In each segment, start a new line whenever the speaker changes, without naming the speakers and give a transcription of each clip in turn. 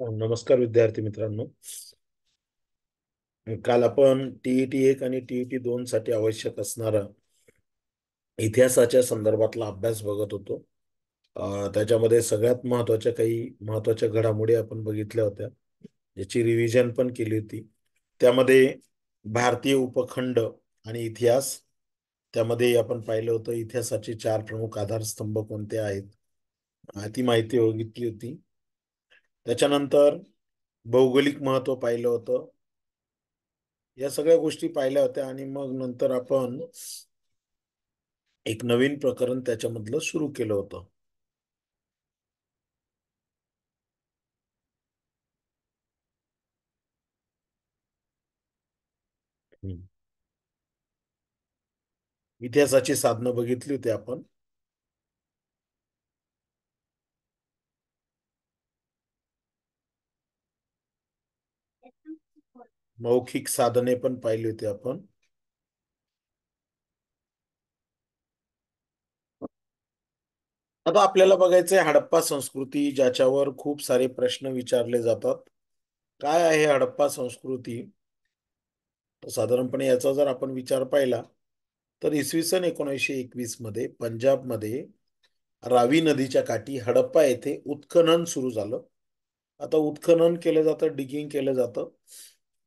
नमस्कार विद्यार्थी मित्रांनो काल आपण टीईटी एक आणि टीईटी दोन साठी आवश्यक असणारा इतिहासाच्या संदर्भातला अभ्यास बघत होतो त्याच्यामध्ये सगळ्यात महत्वाच्या काही महत्वाच्या घडामोडी आपण बघितल्या होत्या ज्याची रिव्हिजन पण केली होती त्यामध्ये भारतीय उपखंड आणि इतिहास त्यामध्ये आपण पाहिलं होतं इतिहासाचे चार प्रमुख आधारस्तंभ कोणते आहेत ती माहिती बघितली होती त्याच्यानंतर भौगोलिक महत्व पाहिलं होतं या सगळ्या गोष्टी पाहिल्या होत्या आणि मग नंतर आपण एक नवीन प्रकरण त्याच्यामधलं सुरू केलं होतं इतिहासाची साधनं बघितली होती आपण मौखिक साधने पण पाहिली होती आपण आता आपल्याला बघायचंय हडप्पा संस्कृती ज्याच्यावर खूप सारे प्रश्न विचारले जातात काय आहे हडप्पा संस्कृती साधारणपणे याचा जर आपण विचार पाहिला तर इसवी सन एकोणीसशे एकवीस मध्ये पंजाबमध्ये रावी नदीच्या काठी हडप्पा येथे उत्खनन सुरू झालं आता उत्खनन केलं जातं डिगिंग केलं जातं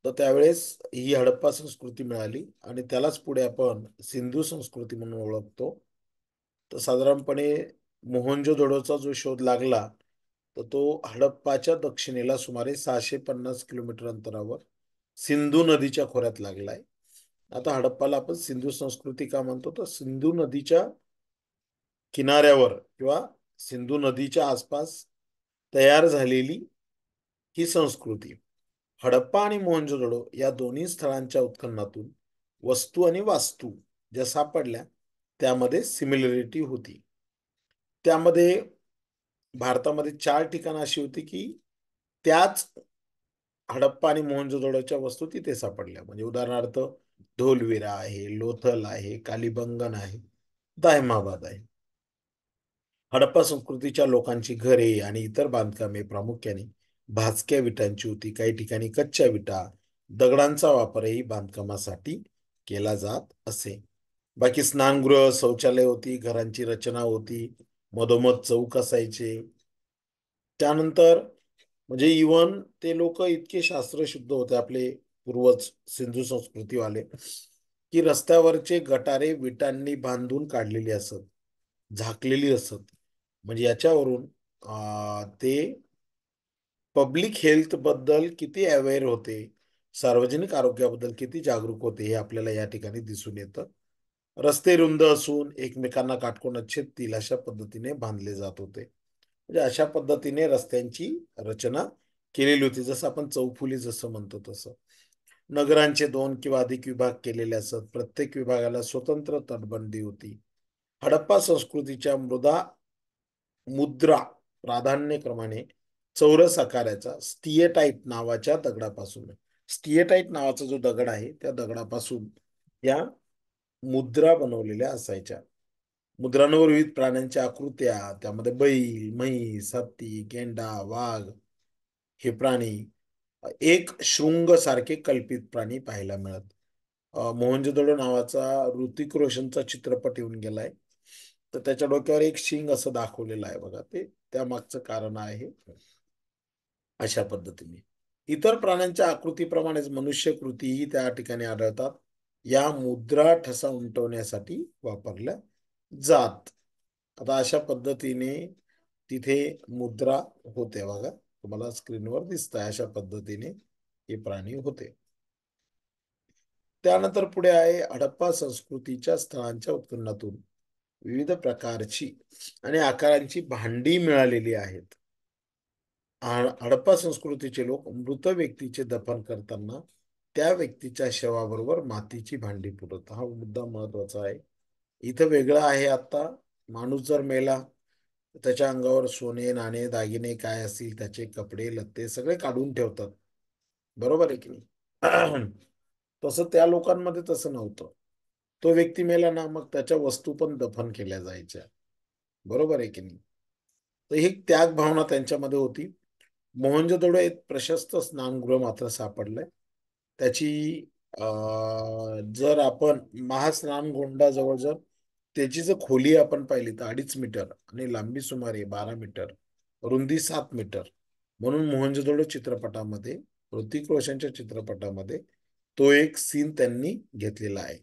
तर त्यावेळेस ही हडप्पा संस्कृती मिळाली आणि त्यालाच पुढे आपण सिंधू संस्कृती म्हणून ओळखतो तर साधारणपणे मोहनजोदडोचा जो शोध लागला तर तो हडप्पाच्या दक्षिणेला सुमारे सहाशे पन्नास किलोमीटर अंतरावर सिंधू नदीच्या खोऱ्यात लागलाय आता हडप्पाला आपण सिंधू संस्कृती का म्हणतो तर सिंधू नदीच्या किनाऱ्यावर किंवा सिंधू नदीच्या आसपास तयार झालेली ही संस्कृती हडप्पा आणि मोहनजोदडो या दोन्ही स्थळांच्या उत्खननातून वस्तू आणि वास्तू ज्या सापडल्या त्यामध्ये सिमिलरिटी होती त्यामध्ये भारतामध्ये चार ठिकाणं अशी होती की त्याच हडप्पा आणि मोहनजोदडोच्या वस्तू तिथे सापडल्या म्हणजे उदाहरणार्थ धोलविरा आहे लोथल आहे कालीबंगन आहे दायमाबाद आहे हडप्पा संस्कृतीच्या लोकांची घरे आणि इतर बांधकामे प्रामुख्याने भाजक्या विटांची होती काही ठिकाणी कच्च्या विटा दगडांचा वापरही बांधकामासाठी केला जात असे बाकी स्नानगृह शौचालय होती घरांची रचना होती मधोमध चौक असायचे त्यानंतर म्हणजे इवन ते लोक इतके शास्त्रशुद्ध होते आपले पूर्वज सिंधू संस्कृतीवाले की रस्त्यावरचे गटारे विटांनी बांधून काढलेली असत झाकलेली असत म्हणजे याच्यावरून ते पब्लिक हेल्थबद्दल किती अवेअर होते सार्वजनिक आरोग्याबद्दल किती जागरूक होते हे आपल्याला या ठिकाणी दिसून येतं रस्ते रुंद असून एकमेकांना काटकोन छेदतील अशा पद्धतीने बांधले जात होते म्हणजे अशा पद्धतीने रस्त्यांची रचना केलेली होती जसं आपण चौफुली जसं म्हणतो तसं नगरांचे दोन किंवा अधिक विभाग केलेले असत प्रत्येक विभागाला स्वतंत्र तटबंदी होती हडप्पा संस्कृतीच्या मृदा मुद्रा प्राधान्यक्रमाने चौरस आकाराचा स्टिएटाईट नावाच्या दगडापासून स्टिएटाईट नावाचा जो दगड आहे त्या दगडापासून या मुद्रा बनवलेल्या असायच्या मुद्रांवर विविध प्राण्यांच्या आकृत्या त्यामध्ये बैल म्हैस हत्ती गेंडा वाघ हे प्राणी एक शृंग सारखे कल्पित प्राणी पाहायला मिळत मोहनजोदडो नावाचा ऋतिक रोशनचा चित्रपट येऊन गेलाय तर त्याच्या डोक्यावर एक शिंग असं दाखवलेलं आहे बघा ते त्यामागचं कारण आहे अशा पद्धतीने इतर प्राण्यांच्या आकृतीप्रमाणेच मनुष्य कृतीही त्या ठिकाणी आढळतात या मुद्रा ठसा उमटवण्यासाठी वापरल्या जात आता अशा पद्धतीने तिथे मुद्रा होते बघा तुम्हाला स्क्रीनवर दिसत आहे अशा पद्धतीने हे प्राणी होते त्यानंतर पुढे आहे हडप्पा संस्कृतीच्या स्थळांच्या उत्खननातून विविध प्रकारची आणि आकारांची भांडी मिळालेली आहेत हडप्पा संस्कृतीचे लोक मृत व्यक्तीचे दफन करताना त्या व्यक्तीच्या शवाबरोबर मातीची भांडी पुरवतात हा मुद्दा महत्वाचा आहे इथं वेगळा आहे आता माणूस जर मेला त्याच्या अंगावर सोने नाणे दागिने काय असतील त्याचे कपडे लत्ते सगळे काढून ठेवतात बरोबर आहे की नाही तसं त्या लोकांमध्ये तसं नव्हतं तो व्यक्ती मेला ना मग त्याच्या वस्तू पण दफन केल्या जायच्या बरोबर आहे की नाही तर ही त्याग भावना त्यांच्यामध्ये होती मोहनजोदडो एक प्रशस्त स्नानगृह मात्र सापडलंय त्याची जर आपण जवळ जर त्याची जर खोली आपण पाहिली तर अडीच मीटर आणि लांबी सुमारे बारा मीटर रुंदी सात मीटर म्हणून मोहनजोदडो चित्रपटामध्ये ऋतिक रोशनच्या चित्रपटामध्ये तो एक सीन त्यांनी घेतलेला आहे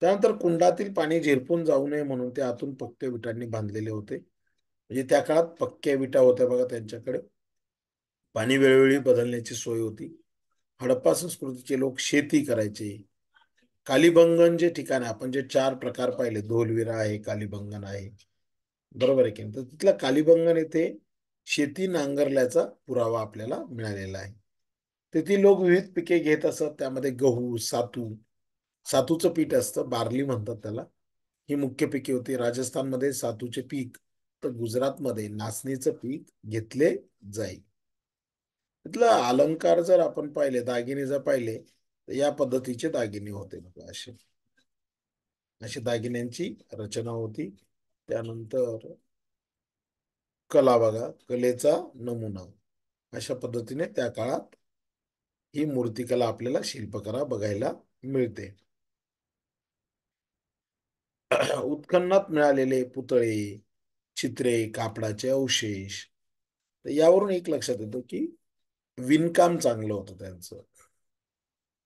त्यानंतर कुंडातील पाणी झिरपून जाऊ नये म्हणून ते आतून पक्क्या विटांनी बांधलेले होते म्हणजे त्या काळात पक्क्या विटा होत्या बघा त्यांच्याकडे पाणी वेळोवेळी बदलण्याची सोय होती हडप्पा संस्कृतीचे लोक शेती करायचे कालीबंगन जे ठिकाण आहे आपण जे चार प्रकार पाहिले धोलविरा आहे कालीबंगन आहे बरोबर आहे की तर तिथला कालीबंगन येथे शेती नांगरल्याचा पुरावा आपल्याला मिळालेला आहे तेथील लोक विविध पिके घेत असत त्यामध्ये गहू सातू सातूचं पीठ असतं बार्ली म्हणतात त्याला ही मुख्य पिके होती राजस्थानमध्ये सातूचे पीक तर गुजरातमध्ये नाचणीचं पीक घेतले जाईल तिथला अलंकार जर आपण पाहिले दागिने जर पाहिले तर या पद्धतीचे दागिने होते असे अशी दागिन्यांची रचना होती त्यानंतर कला बघा कलेचा नमुना अशा पद्धतीने त्या काळात ही मूर्तिकला आपल्याला शिल्पकला बघायला मिळते उत्खननात मिळालेले पुतळे चित्रे कापडाचे अवशेष यावरून एक लक्षात येतो की विणकाम चांगलं होतं त्यांचं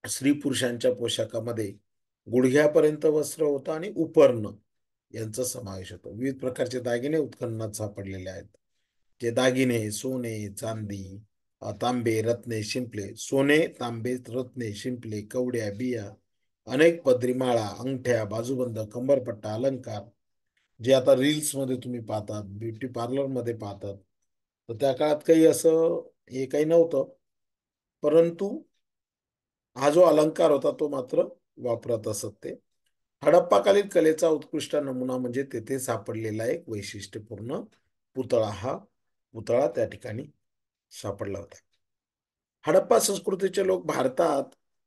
स्त्री पुरुषांच्या पोशाखामध्ये गुडघ्यापर्यंत वस्त्र होतं आणि उपर्ण यांचा समावेश होतो विविध प्रकारचे दागिने उत्खननात सापडलेले आहेत जे दागिने सोने चांदी तांबे रत्ने शिंपले सोने तांबे रत्ने शिंपले कवड्या बिया अनेक पदरी माळा अंगठ्या बाजूबंद कंबरपट्टा अलंकार जे आता रील्समध्ये तुम्ही पाहतात ब्युटी पार्लरमध्ये पाहतात तर त्या काळात काही असं हे काही नव्हतं परंतु हा जो अलंकार होता तो मात्र वापरत असत ते हडप्पाकालीन कलेचा उत्कृष्ट नमुना म्हणजे तेथे सापडलेला एक वैशिष्ट्यपूर्ण पुतळा हा पुतळा त्या ठिकाणी सापडला होता हडप्पा संस्कृतीचे लोक भारतात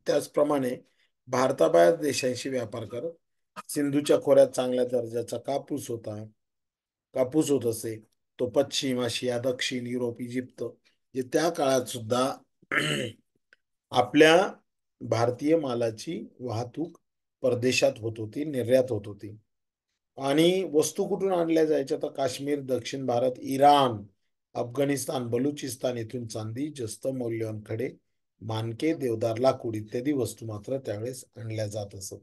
त्याचप्रमाणे भारताबाहेर देशांशी व्यापार करत सिंधूच्या खोऱ्यात चांगल्या दर्जाचा कापूस होता कापूस होत असे तो पश्चिम आशिया दक्षिण युरोप इजिप्त जे त्या काळात सुद्धा आपल्या भारतीय मालाची वाहतूक परदेशात होत होती निर्यात होत होती आणि वस्तू कुठून आणल्या जायच्या तर काश्मीर दक्षिण भारत इराण अफगाणिस्तान बलुचिस्तान येथून चांदी जस्त खडे मानके देवदार लाकूड इत्यादी वस्तू मात्र त्यावेळेस आणल्या जात असत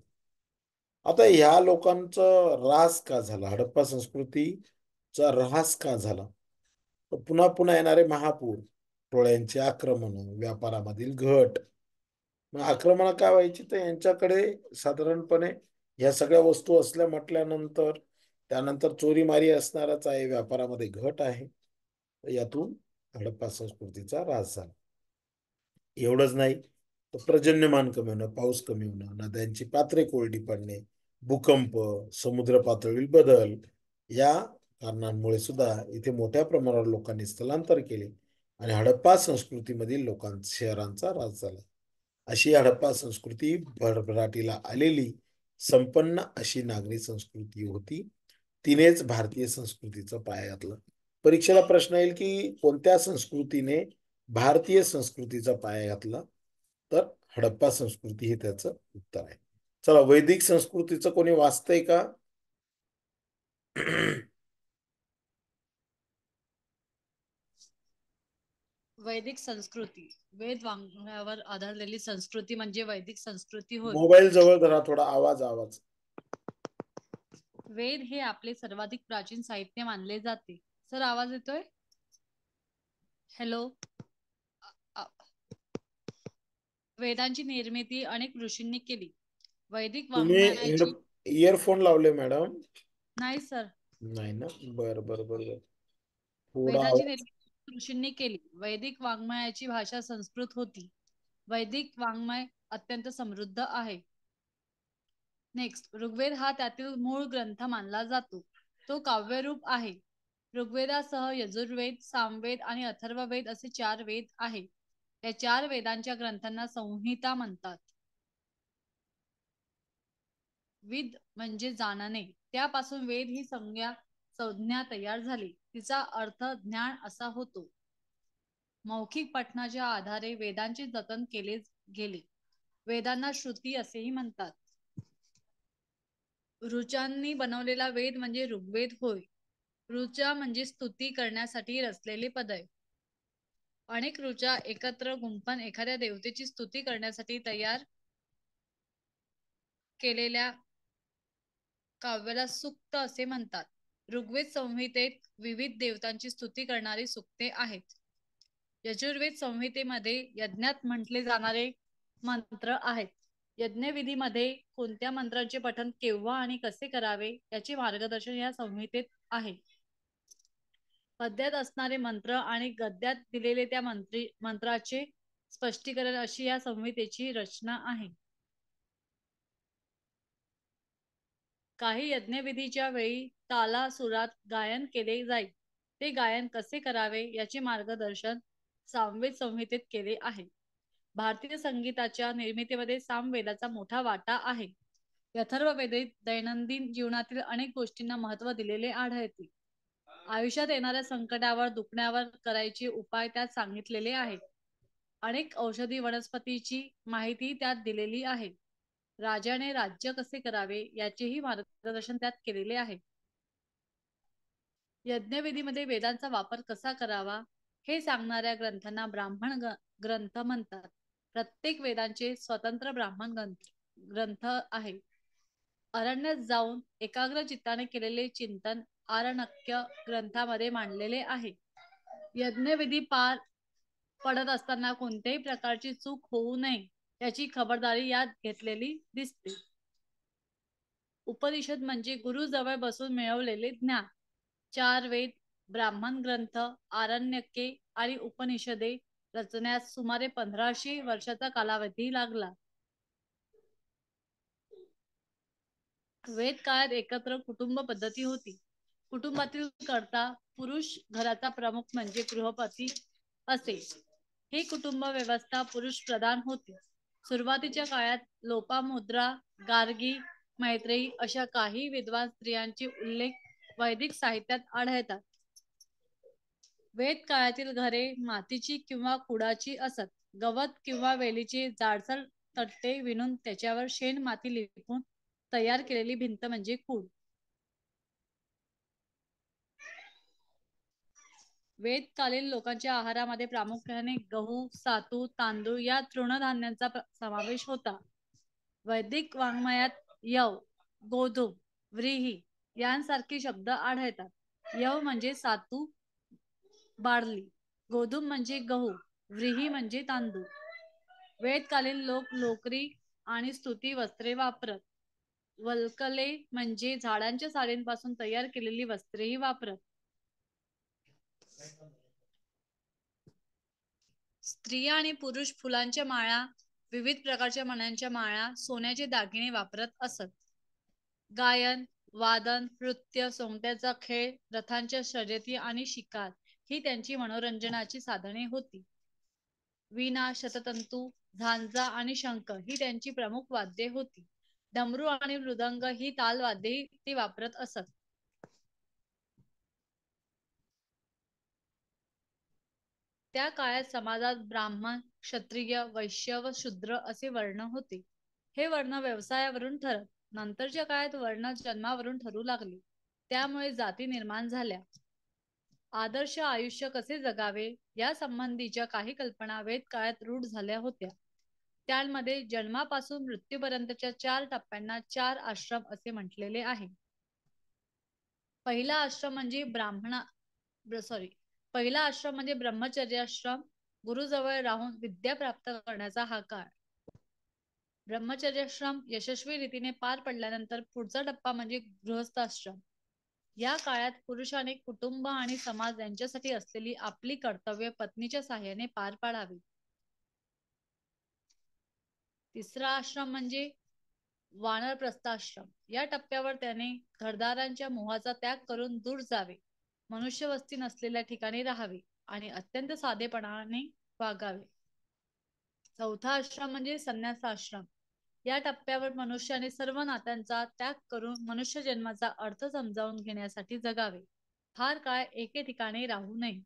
आता ह्या लोकांचं रास का झाला हडप्पा संस्कृतीचा ऱ्हास का झाला पुन्हा पुन्हा येणारे महापूर टोळ्यांची आक्रमण व्यापारामधील घट मग आक्रमण काय व्हायची तर यांच्याकडे साधारणपणे ह्या सगळ्या वस्तू असल्या म्हटल्यानंतर त्यानंतर चोरीमारी असणारच आहे व्यापारामध्ये घट आहे यातून हडप्पा संस्कृतीचा राज झाला एवढंच नाही तर पर्जन्यमान कमी होणं पाऊस कमी होणं नद्यांची पात्रे कोरडी पडणे भूकंप समुद्र पातळीवर बदल या कारणांमुळे सुद्धा इथे मोठ्या प्रमाणावर लोकांनी स्थलांतर केले आणि हडप्पा संस्कृतीमधील लोकां शहरांचा राज झाला अशी हडप्पा संस्कृती भरभराटीला आलेली संपन्न अशी नागरी संस्कृती होती तिनेच भारतीय संस्कृतीचा पाया घातला परीक्षेला प्रश्न येईल की कोणत्या संस्कृतीने भारतीय संस्कृतीचा पाया घातला तर हडप्पा संस्कृती हे त्याचं उत्तर आहे चला वैदिक संस्कृतीचं कोणी वाचतंय का
वैदिक संस्कृती वेद वाङ्मयावर आधारलेली संस्कृती म्हणजे वैदिक संस्कृती होय मोबाईल
जवळ धरा थोडा आवाज आवाज
वेद हे आपले सर्वाधिक प्राचीन साहित्य मानले जाते सर आवाज येतोय हॅलो वेदांची निर्मिती अनेक ऋषींनी केली वैदिक
इयरफोन लावले मॅडम नाही सर नाही ना बर बर बर वेदांची
निर्मिती ऋषींनी केली वैदिक वाङ्मयाची भाषा संस्कृत होती वैदिक वाङ्मय अत्यंत समृद्ध आहे नेक्स्ट ऋग्वेद हा त्यातील मूळ ग्रंथ मानला जातो तो काव्यरूप आहे ऋग्वेदासह यजुर्वेद सामवेद आणि अथर्ववेद असे चार वेद आहे या चार वेदांच्या ग्रंथांना संहिता म्हणतात विद म्हणजे जाणणे त्यापासून वेद ही संज्ञा संज्ञा तयार झाली तिचा अर्थ ज्ञान असा होतो मौखिक पठणाच्या आधारे वेदांचे जतन केले गेले वेदांना श्रुती असेही म्हणतात ऋचांनी बनवलेला वेद म्हणजे ऋग्वेद होय ऋचा म्हणजे स्तुती करण्यासाठी रचलेले पद आहे अनेक ऋचा एकत्र गुंपन एखाद्या देवतेची स्तुती करण्यासाठी तयार केलेल्या काव्याला सुक्त असे म्हणतात ऋग्वेद संहितेत विविध देवतांची स्तुती करणारी सुक्ते आहेत यजुर्वेद संहितेमध्ये यज्ञात म्हटले जाणारे मंत्र आहेत यज्ञविधीमध्ये कोणत्या मंत्रांचे पठन केव्हा आणि कसे करावे याचे मार्गदर्शन या संहितेत आहे पद्यात असणारे मंत्र आणि गद्यात दिलेले त्या मंत्री मंत्राचे स्पष्टीकरण अशी या संहितेची रचना आहे काही यज्ञविधीच्या वेळी ताला सुरात गायन केले जाईल ते गायन कसे करावे याचे मार्गदर्शन सामवेद संहितेत केले आहे भारतीय संगीताच्या निर्मितीमध्ये सामवेदाचा मोठा वाटा आहे यथर्व वेदेत दैनंदिन जीवनातील अनेक गोष्टींना महत्व दिलेले आढळते आयुष्यात येणाऱ्या संकटावर दुखण्यावर करायचे उपाय त्यात सांगितलेले आहेत अनेक औषधी वनस्पतीची माहिती त्यात दिलेली आहे राजाने राज्य कसे करावे याचेही मार्गदर्शन त्यात केलेले आहे यज्ञवेदीमध्ये वेदांचा वापर कसा करावा हे सांगणाऱ्या ग्रंथांना ब्राह्मण ग्रंथ म्हणतात प्रत्येक वेदांचे स्वतंत्र ब्राह्मण ग्रंथ ग्रंथ आहे अरण्यात जाऊन एकाग्र चित्ताने केलेले चिंतन आरणक्य ग्रंथामध्ये मांडलेले आहे यज्ञविधी पार पडत असताना कोणत्याही प्रकारची चूक होऊ नये याची खबरदारी यात घेतलेली दिसते उपनिषद म्हणजे गुरु जवळ बसून मिळवलेले ज्ञान चार वेद ब्राह्मण ग्रंथ आरण्यके आणि उपनिषदे रचण्यास सुमारे पंधराशे वर्षाचा कालावधी लागला वेद काळात एकत्र कुटुंब पद्धती होती कुटुंबातील करता पुरुष घराचा प्रमुख म्हणजे गृहपती असे हे कुटुंब व्यवस्था पुरुष प्रधान होती सुरुवातीच्या काळात लोपामुद्रा गार्गी मैत्रेयी अशा काही विद्वान स्त्रियांचे उल्लेख वैदिक साहित्यात आढळतात वेद काळातील घरे मातीची किंवा कुडाची असत गवत किंवा वेलीची जाडसर तट्टे विणून त्याच्यावर शेण माती लिपून तयार केलेली भिंत म्हणजे खूड वेदकालीन लोकांच्या आहारामध्ये प्रामुख्याने गहू सातू तांदूळ या तृणधान्यांचा समावेश होता वैदिक वाङ्मयात यव गोधूम व्रीही यांसारखे शब्द आढळतात यव म्हणजे सातू बार्ली गोधूम म्हणजे गहू व्रीही म्हणजे तांदूळ वेदकालीन लोक लोकरी आणि स्तुती वस्त्रे वापरत वल्कले म्हणजे झाडांच्या साडींपासून तयार केलेली वस्त्रेही वापरत स्त्रिया आणि पुरुष फुलांच्या माळा विविध प्रकारच्या मण्यांच्या माळा सोन्याचे दागिने वापरत असत गायन वादन नृत्य सोंगट्याचा खेळ रथांच्या शर्यती आणि शिकार ही त्यांची मनोरंजनाची साधने होती वीणा शततंतू झांजा आणि शंख ही त्यांची प्रमुख वाद्ये होती डमरू आणि मृदंग ही तालवाद्ये ती वापरत असत त्या काळात समाजात ब्राह्मण क्षत्रिय वैश्य व शूद्र असे वर्ण होते हे वर्ण व्यवसायावरून ठरत नंतरच्या काळात वर्ण जन्मावरून ठरू लागले त्यामुळे जाती निर्माण झाल्या आदर्श आयुष्य कसे जगावे या संबंधीच्या काही कल्पना वेद काळात रूढ झाल्या होत्या त्यामध्ये जन्मापासून मृत्यूपर्यंतच्या चार टप्प्यांना चार आश्रम असे म्हटलेले आहे पहिला आश्रम म्हणजे ब्राह्मणा सॉरी पहिला आश्रम म्हणजे ब्रह्मचर्य आश्रम गुरुजवळ राहून विद्या प्राप्त करण्याचा हा काळ आश्रम यशस्वी रीतीने पार पडल्यानंतर पुढचा टप्पा म्हणजे आश्रम या काळात पुरुषाने कुटुंब आणि समाज यांच्यासाठी असलेली आपली कर्तव्य पत्नीच्या सहाय्याने पार पाडावी तिसरा आश्रम म्हणजे वानरप्रस्थाश्रम या टप्प्यावर त्याने घरदारांच्या मोहाचा त्याग करून दूर जावे मनुष्य वस्ती नसलेल्या ठिकाणी राहावे आणि अत्यंत साधेपणाने वागावे चौथा आश्रम म्हणजे संन्यास आश्रम या टप्प्यावर मनुष्याने सर्व नात्यांचा त्याग करून मनुष्य जन्माचा अर्थ समजावून घेण्यासाठी जगावे फार काळ एके ठिकाणी राहू नये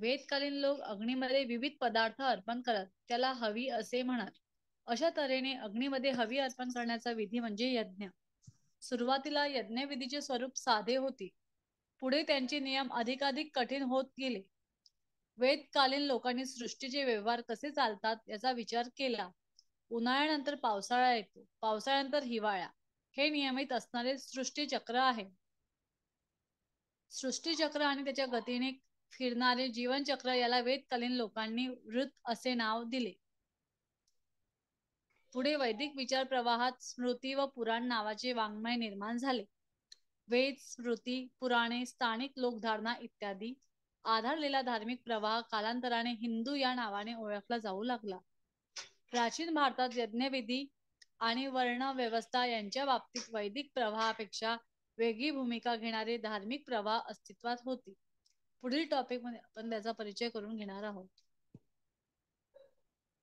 वेदकालीन लोक अग्नीमध्ये विविध पदार्थ अर्पण करत त्याला हवी असे म्हणत अशा तऱ्हेने अग्नीमध्ये हवी अर्पण करण्याचा विधी म्हणजे यज्ञ सुरुवातीला यज्ञविधीचे स्वरूप साधे होते पुढे त्यांचे नियम अधिकाधिक कठीण होत गेले वेदकालीन लोकांनी सृष्टीचे व्यवहार कसे चालतात याचा विचार केला उन्हाळ्यानंतर पावसाळा येतो पावसाळ्यानंतर हिवाळा हे नियमित असणारे सृष्टीचक्र आहे सृष्टीचक्र आणि त्याच्या गतीने फिरणारे जीवनचक्र याला वेदकालीन लोकांनी वृत्त असे नाव दिले पुढे वैदिक विचार प्रवाहात स्मृती व पुराण नावाचे वाङ्मय निर्माण झाले वेद स्मृती पुराणे स्थानिक लोकधारणा इत्यादी आधारलेला धार्मिक प्रवाह कालांतराने हिंदू या नावाने ओळखला जाऊ लागला प्राचीन भारतात यज्ञविधी आणि वर्ण व्यवस्था यांच्या बाबतीत वैदिक प्रवाहापेक्षा वेगळी भूमिका घेणारे धार्मिक प्रवाह अस्तित्वात होती पुढील टॉपिक मध्ये आपण त्याचा परिचय करून घेणार आहोत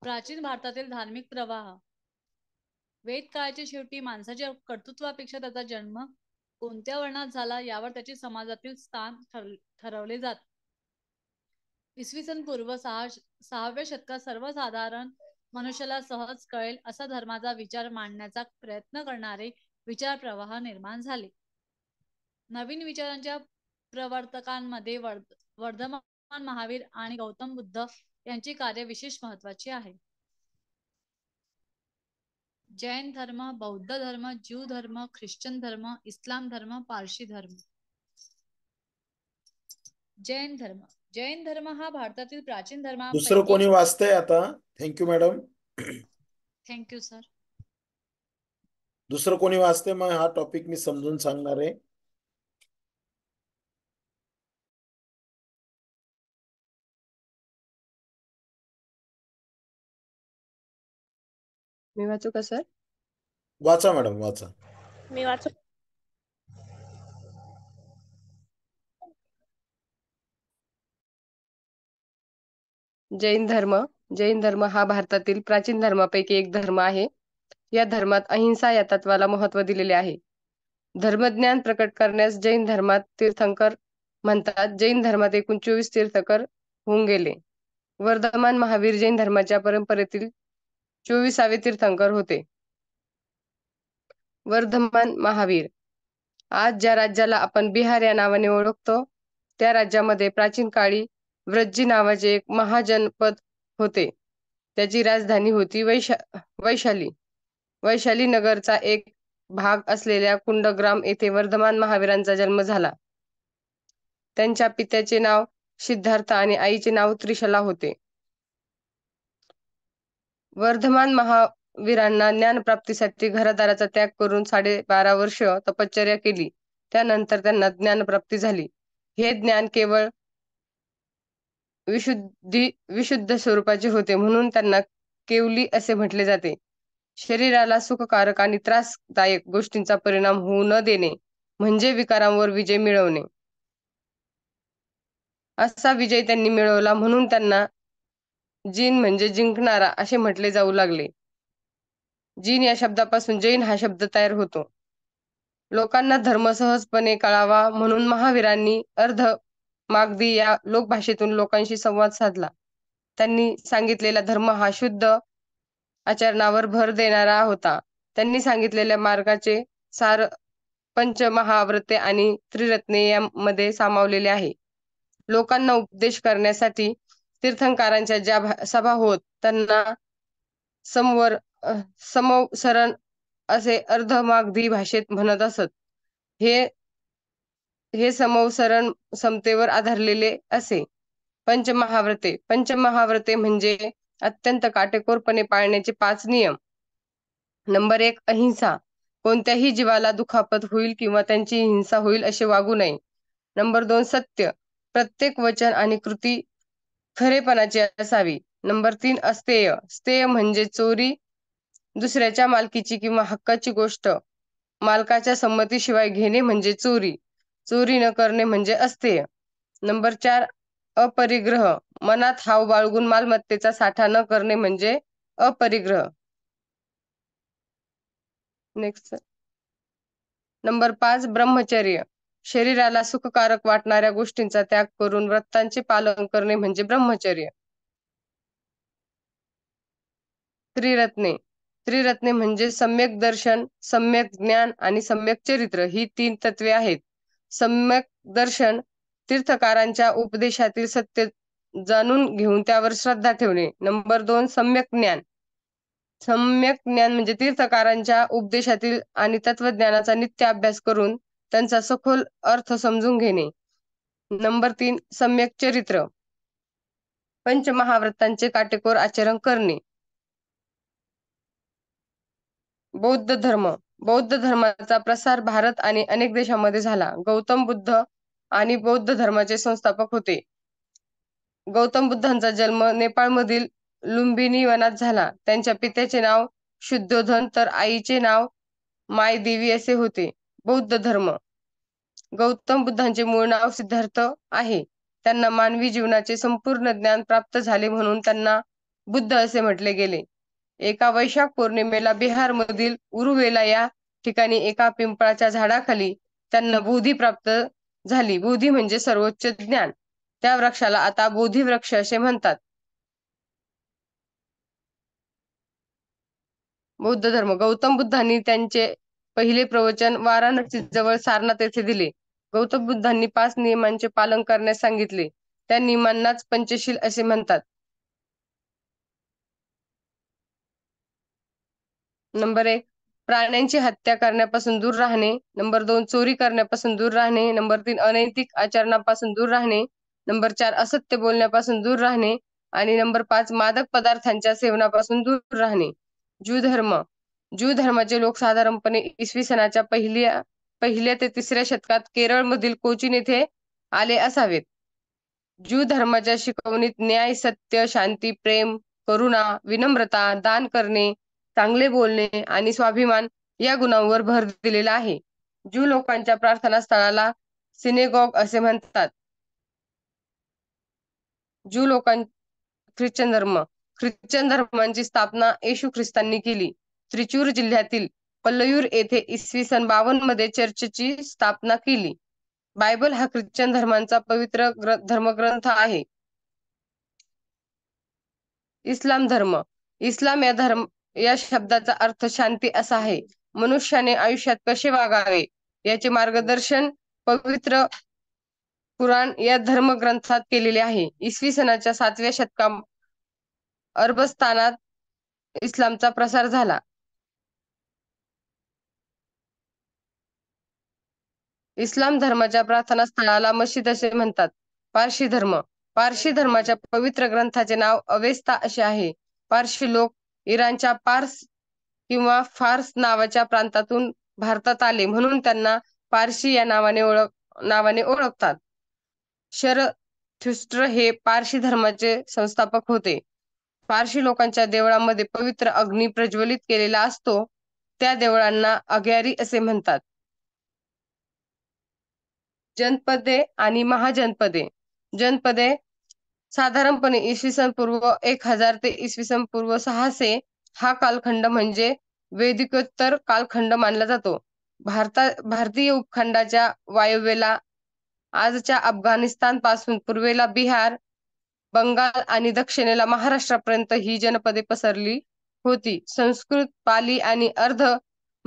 प्राचीन भारतातील धार्मिक प्रवाह वेद काळाच्या शेवटी माणसाच्या कर्तृत्वापेक्षा त्याचा जन्म कोणत्या वर्णात झाला यावर त्याचे समाजातील स्थान ठरवले जात इसवी सन पूर्व सहा सहाव्या शतकात सर्वसाधारण मनुष्याला सहज कळेल असा धर्माचा विचार मांडण्याचा प्रयत्न करणारे विचार प्रवाह निर्माण झाले नवीन विचारांच्या प्रवर्तकांमध्ये वर्ध वर्धमान महावीर आणि गौतम बुद्ध यांचे कार्य विशेष महत्वाचे आहे जैन धर्म बौद्ध धर्म ज्यू धर्म ख्रिश्चन धर्म इस्लाम धर्म पारशी धर्म जैन धर्म जैन धर्म हा भारतातील प्राचीन धर्म दुसरं कोणी
वाचतंय आता थँक्यू मॅडम थँक्यू सर दुसरं कोणी वाचतंय मग हा टॉपिक मी समजून सांगणार आहे
मी वाचू का सर
वाचा मॅडम वाचा मी वाचू
जैन धर्म जैन धर्म हा भारतातील प्राचीन धर्मापैकी एक धर्म आहे या धर्मात अहिंसा या तत्वाला महत्व दिलेले आहे धर्मज्ञान प्रकट करण्यास जैन धर्मात तीर्थंकर म्हणतात जैन धर्मात एकूण चोवीस तीर्थकर होऊन गेले वर्धमान महावीर जैन धर्माच्या परंपरेतील चोवीसावे तीर्थंकर होते वर्धमान महावीर आज ज्या राज्याला आपण बिहार या नावाने ओळखतो त्या राज्यामध्ये प्राचीन काळी व्रजी नावाचे एक महाजनपद होते त्याची राजधानी होती वैशा वैशाली वैशाली नगरचा एक भाग असलेल्या कुंडग्राम येथे वर्धमान महावीरांचा जन्म झाला त्यांच्या पित्याचे नाव सिद्धार्थ आणि आईचे नाव त्रिशला होते वर्धमान महावीरांना ज्ञानप्राप्तीसाठी घरादाराचा त्याग करून बारा वर्ष तपश्चर्या केली त्यानंतर त्यांना ज्ञानप्राप्ती झाली हे ज्ञान केवळ विशुद्धी विशुद्ध स्वरूपाचे होते म्हणून त्यांना केवली असे म्हटले जाते शरीराला सुखकारक आणि त्रासदायक गोष्टींचा परिणाम होऊ न देणे म्हणजे विकारांवर विजय मिळवणे असा विजय त्यांनी मिळवला म्हणून त्यांना जीन म्हणजे जिंकणारा असे म्हटले जाऊ लागले जीन या शब्दापासून जैन हा शब्द तयार होतो लोकांना धर्म सहजपणे कळावा म्हणून महावीरांनी अर्ध मागदी या लोकभाषेतून लोकांशी संवाद साधला त्यांनी सांगितलेला धर्म हा शुद्ध आचरणावर भर देणारा होता त्यांनी सांगितलेल्या मार्गाचे सार पंच महाव्रते आणि त्रिरत्ने यामध्ये सामावलेले आहे लोकांना उपदेश करण्यासाठी तीर्थंकारांच्या ज्या सभा होत त्यांना समवर समसरण असे अर्धमागधी भाषेत म्हणत असत हे हे समवसरण समतेवर आधारलेले असे पंचमहाव्रते पंचमहाव्रते म्हणजे अत्यंत काटेकोरपणे पाळण्याचे पाच नियम नंबर एक अहिंसा कोणत्याही जीवाला दुखापत होईल किंवा त्यांची हिंसा होईल असे वागू नये नंबर दोन सत्य प्रत्येक वचन आणि कृती खरेपणाची असावी नंबर तीन अस्तेय स्तेय म्हणजे चोरी दुसऱ्याच्या मालकीची किंवा हक्काची गोष्ट मालकाच्या संमतीशिवाय घेणे म्हणजे चोरी चोरी न करणे म्हणजे अस्तेय नंबर चार अपरिग्रह मनात हाव बाळगून मालमत्तेचा साठा न करणे म्हणजे अपरिग्रह नेक्स्ट नंबर पाच ब्रह्मचर्य शरीराला सुखकारक वाटणाऱ्या गोष्टींचा त्याग करून व्रतांचे पालन करणे म्हणजे ब्रह्मचर्य त्रिरत्ने त्रिरत्ने म्हणजे सम्यक दर्शन सम्यक ज्ञान आणि सम्यक चरित्र ही तीन तत्वे आहेत सम्यक दर्शन तीर्थकारांच्या उपदेशातील सत्य जाणून घेऊन त्यावर श्रद्धा ठेवणे नंबर दोन सम्यक ज्ञान सम्यक ज्ञान म्हणजे तीर्थकारांच्या उपदेशातील आणि तत्वज्ञानाचा नित्य अभ्यास करून त्यांचा सखोल अर्थ समजून घेणे नंबर तीन सम्यक चरित्र पंचमहाव्रतांचे काटेकोर आचरण करणे बौद्ध धर्म बौद्ध धर्माचा प्रसार भारत आणि अनेक देशांमध्ये झाला गौतम बुद्ध आणि बौद्ध धर्माचे संस्थापक होते गौतम बुद्धांचा जन्म नेपाळमधील लुंबिनी वनात झाला त्यांच्या पित्याचे नाव शुद्धोधन तर आईचे नाव मायदेवी असे होते बौद्ध धर्म गौतम बुद्धांचे मूळ नाव सिद्धार्थ आहे त्यांना मानवी जीवनाचे संपूर्ण ज्ञान प्राप्त झाले म्हणून त्यांना बुद्ध असे म्हटले गेले एका वैशाख पौर्णिमेला बिहारमधील उरुवेला या ठिकाणी एका पिंपळाच्या झाडाखाली त्यांना बोधी प्राप्त झाली बोधी म्हणजे सर्वोच्च ज्ञान त्या वृक्षाला आता बोधी वृक्ष असे म्हणतात बौद्ध धर्म गौतम बुद्धांनी त्यांचे पहिले प्रवचन वाराणसी जवळ सारनाथ येथे दिले गौतम बुद्धांनी पाच नियमांचे पालन करण्यास सांगितले त्या नियमांनाच पंचशील असे म्हणतात नंबर एक प्राण्यांची हत्या करण्यापासून दूर राहणे नंबर दोन चोरी करण्यापासून दूर राहणे नंबर तीन अनैतिक आचरणापासून दूर राहणे नंबर चार असत्य बोलण्यापासून दूर राहणे आणि नंबर पाच मादक पदार्थांच्या सेवनापासून दूर राहणे ज्यू धर्म ज्यू धर्माचे लोक साधारणपणे इसवी सणाच्या पहिल्या पहिल्या ते तिसऱ्या शतकात केरळमधील कोचीन येथे आले असावेत ज्यू धर्माच्या शिकवणीत न्याय सत्य शांती प्रेम करुणा विनम्रता दान करणे चांगले बोलणे आणि स्वाभिमान या गुणांवर भर दिलेला आहे ज्यू लोकांच्या प्रार्थना स्थळाला सिनेगॉग असे म्हणतात ज्यू लोकां ख्रिश्चन धर्म ख्रिश्चन धर्मांची स्थापना येशू ख्रिस्तांनी केली त्रिचूर जिल्ह्यातील पल्लयूर येथे इसवी सन बावन्न मध्ये चर्चची स्थापना केली बायबल हा ख्रिश्चन धर्मांचा पवित्र धर्मग्रंथ आहे इस्लाम धर्म इस्लाम या धर्म या शब्दाचा अर्थ शांती असा आहे मनुष्याने आयुष्यात कसे वागावे याचे मार्गदर्शन पवित्र पुराण या धर्मग्रंथात केलेले आहे इसवी सनाच्या सातव्या शतका अरबस्तानात इस्लामचा प्रसार झाला इस्लाम धर्माच्या प्रार्थना स्थळाला मशीद असे म्हणतात पारशी धर्म पारशी धर्माच्या पवित्र ग्रंथाचे नाव अवेस्ता असे आहे पारशी लोक इराणच्या पार्स किंवा फार्स नावाच्या प्रांतातून भारतात आले म्हणून त्यांना पारशी या नावाने ओळख नावाने ओळखतात शर थ्युस्टर हे पारशी धर्माचे संस्थापक होते पारशी लोकांच्या देवळामध्ये पवित्र अग्नी प्रज्वलित केलेला असतो त्या देवळांना अग्यारी असे म्हणतात जनपदे आणि महाजनपदे जनपदे साधारणपणे इसवी सन पूर्व एक हजार ते इसवी सन पूर्व सहाशे हा कालखंड म्हणजे वैदिकोत्तर कालखंड मानला जातो भारता भारतीय उपखंडाच्या वायव्येला आजच्या अफगाणिस्तान पासून पूर्वेला बिहार बंगाल आणि दक्षिणेला महाराष्ट्रापर्यंत ही जनपदे पसरली होती संस्कृत पाली आणि अर्ध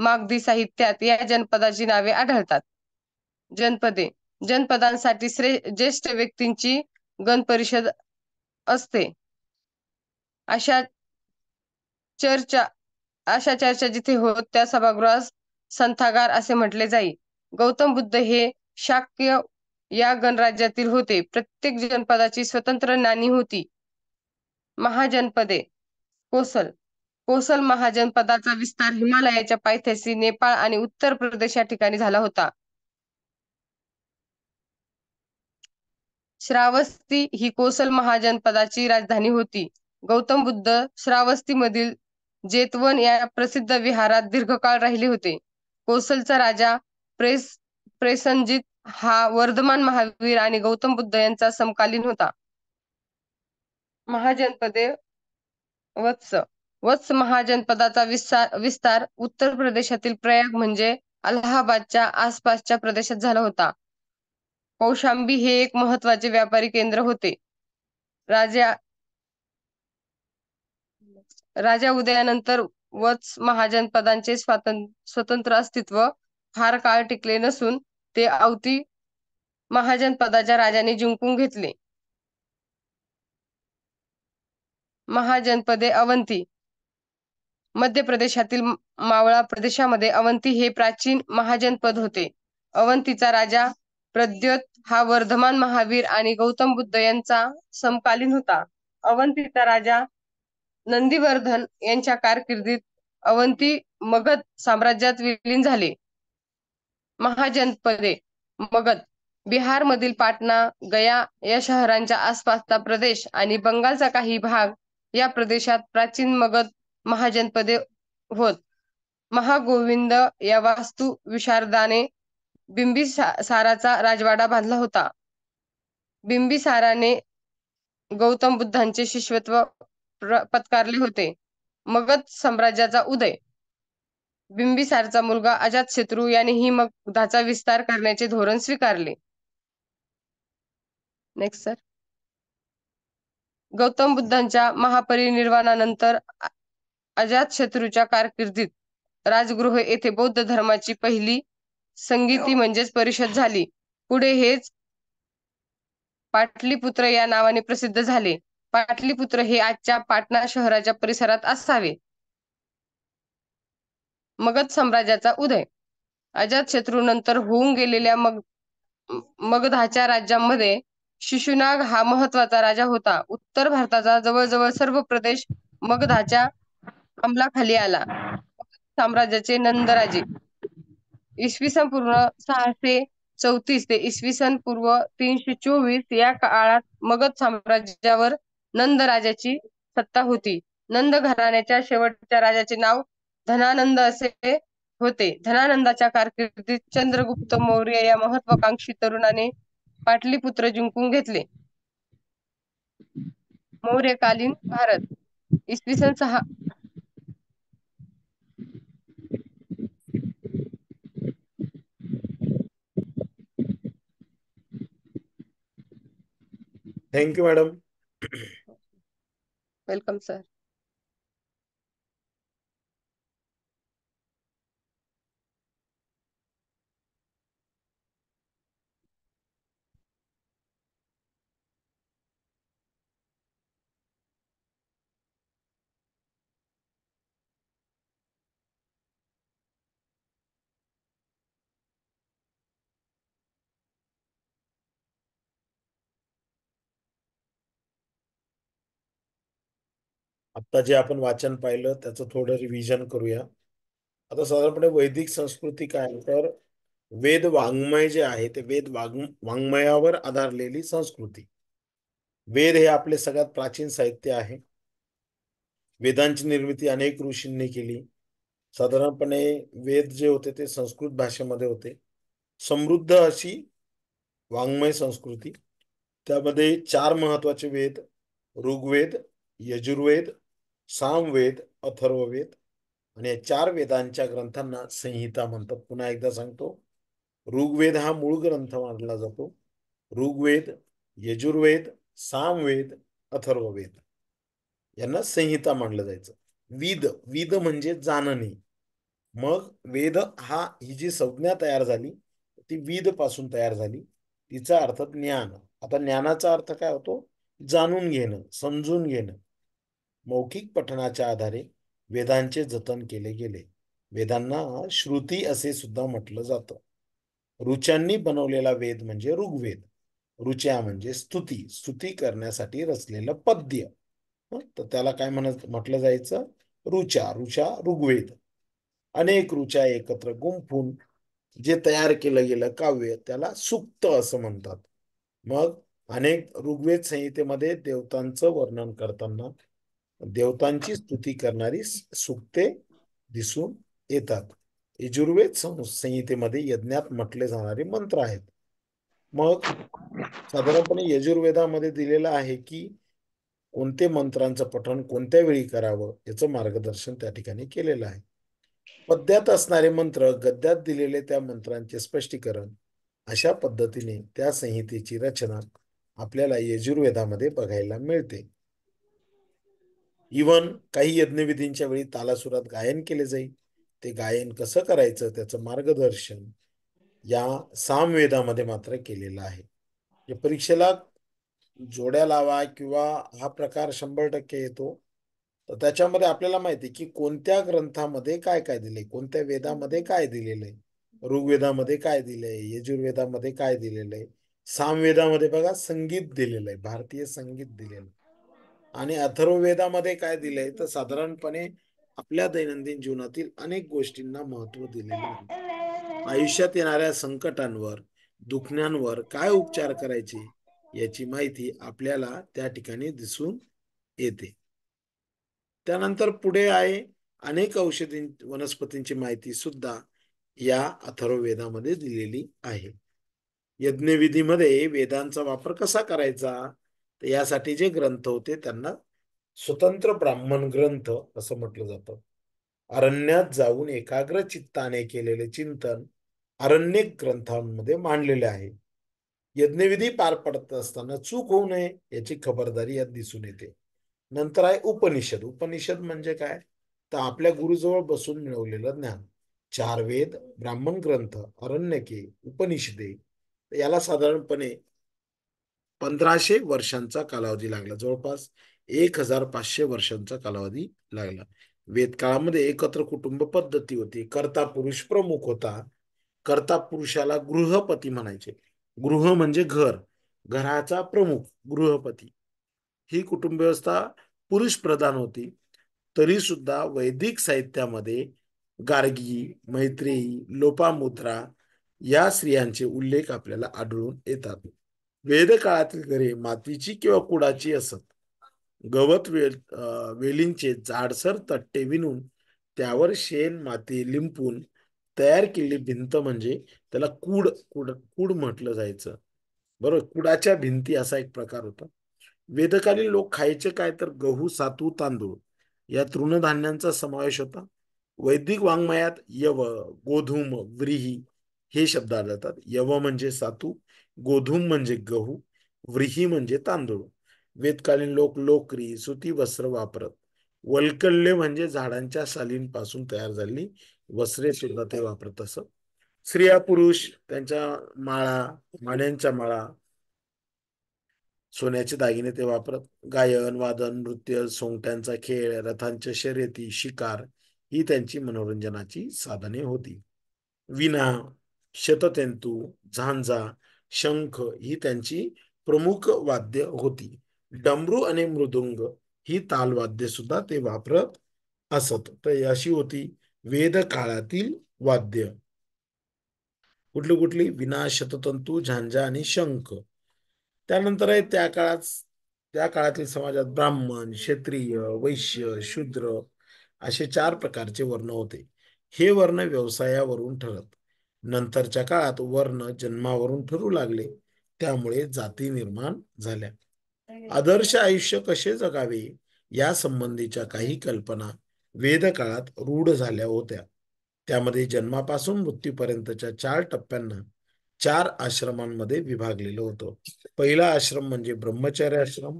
मागधी साहित्यात या जनपदाची नावे आढळतात जनपदे जनपदांसाठी ज्येष्ठ व्यक्तींची गण परिषद असते अशा चर्चा अशा चर्चा जिथे होत त्या सभागृहास संथागार असे म्हटले जाई गौतम बुद्ध हे शाक्य या गणराज्यातील होते प्रत्येक जनपदाची स्वतंत्र नाणी होती महाजनपदे कोसल कोसल महाजनपदाचा विस्तार हिमालयाच्या पायथ्याशी नेपाळ आणि उत्तर प्रदेश या ठिकाणी झाला होता श्रावस्ती ही कोसल महाजनपदाची राजधानी होती गौतम बुद्ध श्रावस्तीमधील जेतवन या प्रसिद्ध विहारात दीर्घकाळ राहिले होते कोसलचा राजा प्रेस प्रेसंजित हा वर्धमान महावीर आणि गौतम बुद्ध यांचा समकालीन होता महाजनपदे वत्स वत्स महाजनपदाचा विस्तार विस्तार उत्तर प्रदेशातील प्रयाग म्हणजे अलाहाबादच्या आसपासच्या प्रदेशात झाला होता कौशांबी हे एक महत्वाचे व्यापारी केंद्र होते. राजा राजा उदयानंतर वत्स महाजनपदांचे स्वतंत्र अस्तित्व फार काळ टिकले नसून ते अवती महाजनपदाच्या राजाने जिंकून घेतले. महाजनपदे अवंती मध्य प्रदेशातील मावळा प्रदेशामध्ये अवंती हे प्राचीन महाजनपद होते. अवंतीचा राजा प्रद्योत हा वर्धमान महावीर आणि गौतम बुद्ध यांचा समकालीन होता अवंतीचा राजा नंदीवर्धन यांच्या कारकिर्दीत अवंती मगध साम्राज्यात विलीन झाले महाजनपदे मगध बिहार मधील पाटणा गया या शहरांच्या आसपासचा प्रदेश आणि बंगालचा काही भाग या प्रदेशात प्राचीन मगध महाजनपदे होत महागोविंद या वास्तु विशारदाने बिंबिसाराचा राजवाडा बांधला होता बिंबिसाराने गौतम बुद्धांचे शिष्यत्व पत्कारले होते मगध साम्राज्याचा उदय बिंबिसारचा मुलगा अजातशत्रू याने ही मगधाचा विस्तार करण्याचे धोरण स्वीकारले नेक्स्ट सर गौतम बुद्धांच्या महापरिनिर्वाणानंतर अजातशत्रूच्या कारकिर्दीत राजगृह येथे बौद्ध धर्माची पहिली संगीती हो. म्हणजेच परिषद झाली. पुढे हेच पाटलीपुत्र या नावाने प्रसिद्ध झाले. पाटलीपुत्र हे आजच्या पाटणा शहराच्या परिसरात असावे. मगध साम्राज्याचा उदय शत्रू नंतर होऊन गेलेल्या मग मगधाच्या राज्यामध्ये शिशुनाग हा महत्वाचा राजा होता. उत्तर भारताचा जवळजवळ सर्व प्रदेश मगधाच्या अंमलाखाली आला. साम्राज्याचे नंदराजे इसवी सन पूर्व सहाशे चौतीस ते इसवी सन पूर्व तीनशे चोवीस या काळात मगध साम्राज्यावर नंद राजाची सत्ता होती नंद घराण्याच्या शेवटच्या राजाचे नाव धनानंद असे होते धनानंदाच्या कारकिर्दीत चंद्रगुप्त मौर्य या महत्वाकांक्षी तरुणाने पाटलीपुत्र जिंकून घेतले मौर्यकालीन भारत इसवी सन सहा
Thank you, madam.
Welcome, sir. आत्ता
जे आपण वाचन पाहिलं त्याचं थोडं रिव्हिजन करूया आता साधारणपणे वैदिक संस्कृती काय तर वेद वाङ्मय जे आहे ते वेद वाङ वाङ्मयावर आधारलेली संस्कृती वेद हे आपले सगळ्यात प्राचीन साहित्य आहे वेदांची निर्मिती अनेक ऋषींनी केली साधारणपणे वेद जे होते ते संस्कृत भाषेमध्ये होते समृद्ध अशी वाङ्मय संस्कृती त्यामध्ये चार महत्वाचे वेद ऋग्वेद यजुर्वेद सामवेद अथर्ववेद आणि या चार वेदांच्या ग्रंथांना संहिता म्हणतात पुन्हा एकदा सांगतो ऋग्वेद हा मूळ ग्रंथ मानला जातो ऋग्वेद यजुर्वेद सामवेद अथर्ववेद यांना संहिता मानलं जायचं विद विद म्हणजे जाणणे मग वेद हा ही जी संज्ञा तयार झाली ती वेद पासून तयार झाली तिचा अर्थ ज्ञान आता ज्ञानाचा अर्थ काय होतो जाणून घेणं समजून घेणं मौखिक पठणाच्या आधारे वेदांचे जतन केले गेले वेदांना श्रुती असे सुद्धा म्हटलं जातं ऋचांनी बनवलेला वेद म्हणजे ऋग्वेद रुच्या म्हणजे स्तुती स्तुती करण्यासाठी रचलेलं पद्य तर त्याला काय म्हणत म्हटलं जायचं रुचा ऋचा ऋग्वेद अनेक रुचा एकत्र गुंफून जे तयार केलं गेलं काव्य त्याला सुक्त असं म्हणतात मग अनेक ऋग्वेद संहितेमध्ये देवतांचं वर्णन करताना देवतांची स्तुती करणारी सुक्ते दिसून येतात यजुर्वेद संहितेमध्ये यज्ञात म्हटले जाणारे मंत्र आहेत मग साधारणपणे यजुर्वेदामध्ये दिलेलं आहे की कोणते मंत्रांचं पठण कोणत्या वेळी करावं याचं मार्गदर्शन त्या ठिकाणी केलेलं आहे पद्यात असणारे मंत्र गद्यात दिलेले त्या मंत्रांचे स्पष्टीकरण अशा पद्धतीने त्या संहितेची रचना आपल्याला यजुर्वेदामध्ये बघायला मिळते इवन काही यज्ञविधींच्या वेळी तालासुरात गायन केले जाईल ते गायन कसं करायचं त्याचं मार्गदर्शन या सामवेदामध्ये मात्र केलेलं आहे या परीक्षेला जोड्या लावा किंवा हा प्रकार शंभर टक्के येतो तर त्याच्यामध्ये आपल्याला माहिती की कोणत्या ग्रंथामध्ये काय काय दिले कोणत्या वेदामध्ये काय दिलेलं आहे ऋग्वेदामध्ये काय दिलंय यजुर्वेदामध्ये काय दिलेलं आहे सामवेदामध्ये बघा संगीत दिलेलं आहे भारतीय संगीत दिलेलं आणि अथर्ववेदामध्ये काय दिलंय तर साधारणपणे आपल्या दैनंदिन जीवनातील अनेक गोष्टींना महत्व दिलेलं आहे आयुष्यात येणाऱ्या संकटांवर दुखण्यांवर काय उपचार करायचे याची माहिती आपल्याला त्या ठिकाणी दिसून येते त्यानंतर पुढे आहे अनेक औषधी वनस्पतींची माहिती सुद्धा या अथर्ववेदामध्ये दिलेली आहे यज्ञविधीमध्ये वेदांचा वापर कसा करायचा यासाठी जे ग्रंथ होते त्यांना स्वतंत्र ब्राह्मण ग्रंथ असं म्हटलं जातं अरण्यात जाऊन एकाग्र चित्ताने केलेले चिंतन अरण्यक ग्रंथांमध्ये मांडलेले आहे यज्ञविधी पार पडत असताना चूक होऊ नये याची खबरदारी यात दिसून येते नंतर आहे उपनिषद उपनिषद म्हणजे काय तर आपल्या गुरुजवळ बसून मिळवलेलं ज्ञान चार वेद ब्राह्मण ग्रंथ अरण्यके उपनिषदे याला साधारणपणे पंधराशे वर्षांचा कालावधी लागला जवळपास एक हजार पाचशे वर्षांचा कालावधी लागला वेद एकत्र कुटुंब पद्धती होती कर्ता पुरुष प्रमुख होता कर्ता पुरुषाला गृहपती म्हणायचे गृह म्हणजे घर घराचा प्रमुख गृहपती ही कुटुंब व्यवस्था पुरुष प्रधान होती तरी सुद्धा वैदिक साहित्यामध्ये गार्गी मैत्रेयी लोपामुद्रा या स्त्रियांचे उल्लेख आपल्याला आढळून येतात वेदकाळातील घरे मातीची किंवा कुडाची असत गवत वेल वेलींचे जाडसर तट्टे विणून त्यावर शेण माती लिंपून तयार केलेली भिंत म्हणजे त्याला कूड कूड कूड म्हटलं जायचं बरोबर कुडाच्या भिंती असा एक प्रकार होता वेदकालीन लोक खायचे काय तर गहू सातू तांदूळ या तृणधान्यांचा समावेश होता वैदिक वाङ्मयात यव गोधूम व्रीही हे शब्द आढळतात यव म्हणजे सातू गोधूम म्हणजे गहू व्रीही म्हणजे तांदूळ वेदकालीन लोक लोकरी सुती वस्त्र वापरत वल्कल्ले म्हणजे झाडांच्या सालींपासून तयार झालेली वस्त्रे सुद्धा ते वापरत असत स्त्रिया पुरुष त्यांच्या माळा माण्यांच्या माळा सोन्याचे दागिने ते वापरत गायन वादन नृत्य सोंगट्यांचा खेळ रथांच्या शर्यती शिकार ही त्यांची मनोरंजनाची साधने होती विना शततेंतू झांजा शंख ही त्यांची प्रमुख वाद्य होती डमरू आणि मृदुंग ही तालवाद्य सुद्धा ते वापरत असत तर अशी होती वेद काळातील वाद्य कुठली कुठली विना शततंतू झांजा आणि शंख त्यानंतर आहे त्या काळात त्या काळातील समाजात ब्राह्मण क्षत्रिय वैश्य शूद्र असे चार प्रकारचे वर्ण होते हे वर्ण व्यवसायावरून ठरत नंतरच्या काळात वर्ण जन्मावरून ठरू लागले त्यामुळे जाती निर्माण झाल्या आदर्श आयुष्य कसे जगावे या संबंधीच्या काही कल्पना वेद काळात रूढ झाल्या होत्या त्यामध्ये जन्मापासून मृत्यूपर्यंतच्या चार टप्प्यांना चार आश्रमांमध्ये विभागलेलं होतं पहिला आश्रम म्हणजे ब्रह्मचार्य आश्रम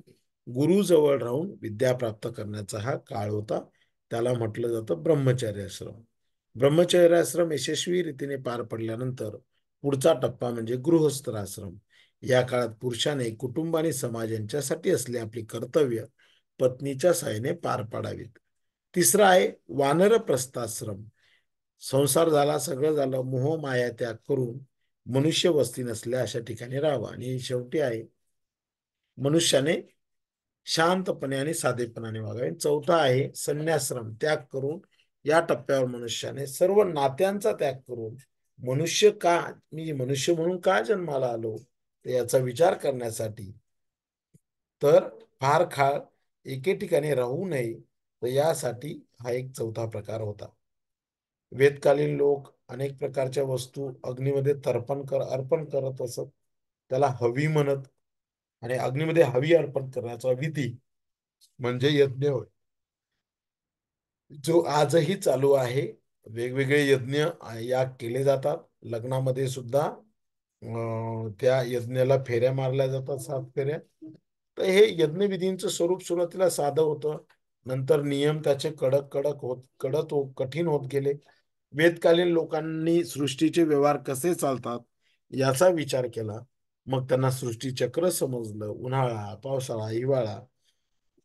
गुरुजवळ राहून विद्या प्राप्त करण्याचा हा काळ होता त्याला म्हटलं जातं ब्रह्मचार्य आश्रम ब्रह्मचर्याश्रम यशस्वी रीतीने पार पडल्यानंतर पुढचा टप्पा म्हणजे आश्रम या काळात पुरुषाने कुटुंब आणि समाज यांच्यासाठी असले आपली कर्तव्य पत्नीच्या साहाय्याने पार पाडावीत तिसरा आहे वानर प्रस्थाश्रम संसार झाला सगळं झालं मोह माया त्याग करून मनुष्य वस्ती नसल्या अशा ठिकाणी राहावं आणि शेवटी आहे मनुष्याने शांतपणे आणि साधेपणाने वागावे चौथा आहे संन्याश्रम त्याग करून या टप्प्यावर मनुष्याने सर्व नात्यांचा त्याग करून मनुष्य का मी मनुष्य म्हणून का जन्माला आलो याचा विचार करण्यासाठी तर फार खाळ एके ठिकाणी राहू नये तर यासाठी हा एक चौथा प्रकार होता वेदकालीन लोक अनेक प्रकारच्या वस्तू अग्नीमध्ये तर्पण कर अर्पण करत असत त्याला हवी म्हणत आणि अग्नीमध्ये हवी अर्पण करण्याचा विधी म्हणजे यज्ञ होय जो आजही चालू आहे वेगवेगळे यज्ञ या केले जातात लग्नामध्ये सुद्धा त्या यज्ञाला फेऱ्या मारल्या जातात सात फेऱ्या तर हे यज्ञविधींचं स्वरूप सुरुवातीला साधं होतं नंतर नियम त्याचे कडक कडक होत कडक हो कठीण होत गेले वेदकालीन लोकांनी सृष्टीचे व्यवहार कसे चालतात याचा विचार केला मग त्यांना सृष्टीचक्र समजलं उन्हाळा पावसाळा हिवाळा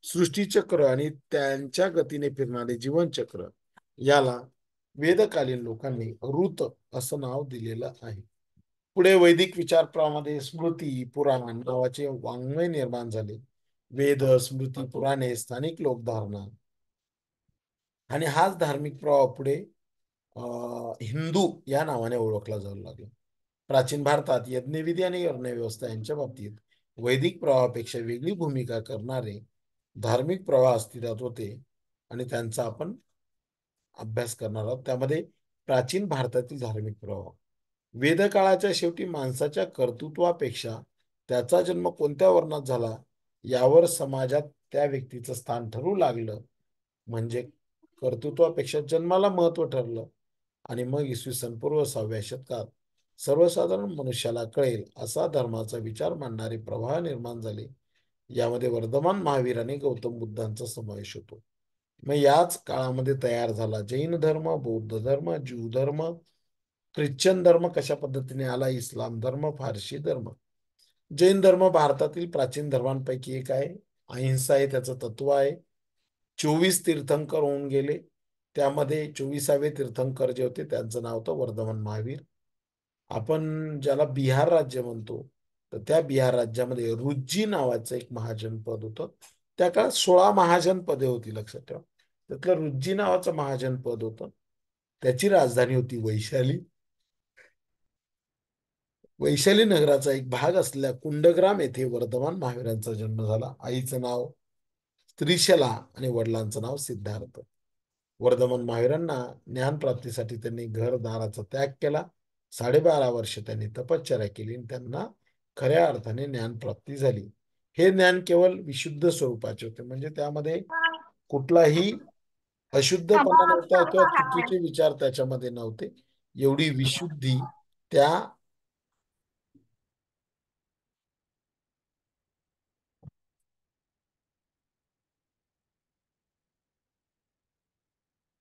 सृष्टीचक्र आणि त्यांच्या गतीने फिरणारे जीवनचक्र याला वेदकालीन लोकांनी ऋत असं नाव दिलेलं आहे पुढे वैदिक विचारप्रामध्ये स्मृती पुराण नावाचे वाङ्मय निर्माण झाले वेद स्मृती पुराणे स्थानिक लोकधारणा आणि हाच धार्मिक प्रवाह पुढे हिंदू या नावाने ओळखला जाऊ लागला प्राचीन भारतात यज्ञविधी आणि अर्णव्यवस्था यांच्या बाबतीत वैदिक प्रवाहापेक्षा वेगळी भूमिका करणारे धार्मिक प्रवाह अस्तित्वात होते आणि त्यांचा आपण अभ्यास करणार आहोत त्यामध्ये प्राचीन भारतातील धार्मिक प्रवाह वेदकाळाच्या शेवटी माणसाच्या कर्तृत्वापेक्षा त्याचा जन्म कोणत्या वर्णात झाला यावर समाजात त्या व्यक्तीचं स्थान ठरू लागलं म्हणजे कर्तृत्वापेक्षा जन्माला महत्व ठरलं आणि मग इसवी सन पूर्व सहाव्या शतकात सर्वसाधारण मनुष्याला कळेल असा धर्माचा विचार मांडणारे प्रवाह निर्माण झाले यामध्ये वर्धमान महावीर आणि गौतम बुद्धांचा समावेश होतो मग याच काळामध्ये तयार झाला जैन धर्म बौद्ध धर्म ज्यू धर्म ख्रिश्चन धर्म कशा पद्धतीने आला इस्लाम धर्म फारशी धर्म जैन धर्म भारतातील प्राचीन धर्मांपैकी एक आहे अहिंसा हे त्याचं तत्व आहे चोवीस तीर्थंकर होऊन गेले त्यामध्ये चोवीसावे तीर्थंकर जे होते त्यांचं नाव होतं वर्धमान महावीर आपण ज्याला बिहार राज्य म्हणतो तर त्या बिहार राज्यामध्ये रुज्जी नावाचं एक महाजनपद होतं त्या काळात सोळा महाजनपदे होती लक्षात ठेवा त्यातलं रुज्जी नावाचं महाजनपद होतं त्याची राजधानी होती वैशाली वैशाली नगराचा एक भाग असलेल्या कुंडग्राम येथे वर्धमान महावीरांचा जन्म झाला आईचं नाव त्रिशला आणि वडिलांचं नाव सिद्धार्थ वर्धमान महावीरांना ज्ञानप्राप्तीसाठी त्यांनी घरदाराचा त्याग केला साडेबारा वर्ष त्यांनी तपश्चर्या केली आणि त्यांना खऱ्या अर्थाने ज्ञान प्राप्ती झाली हे ज्ञान केवळ विशुद्ध स्वरूपाचे होते म्हणजे त्यामध्ये कुठलाही अशुद्धपणा नव्हता चुकीचे विचार त्याच्यामध्ये नव्हते एवढी विशुद्धी त्या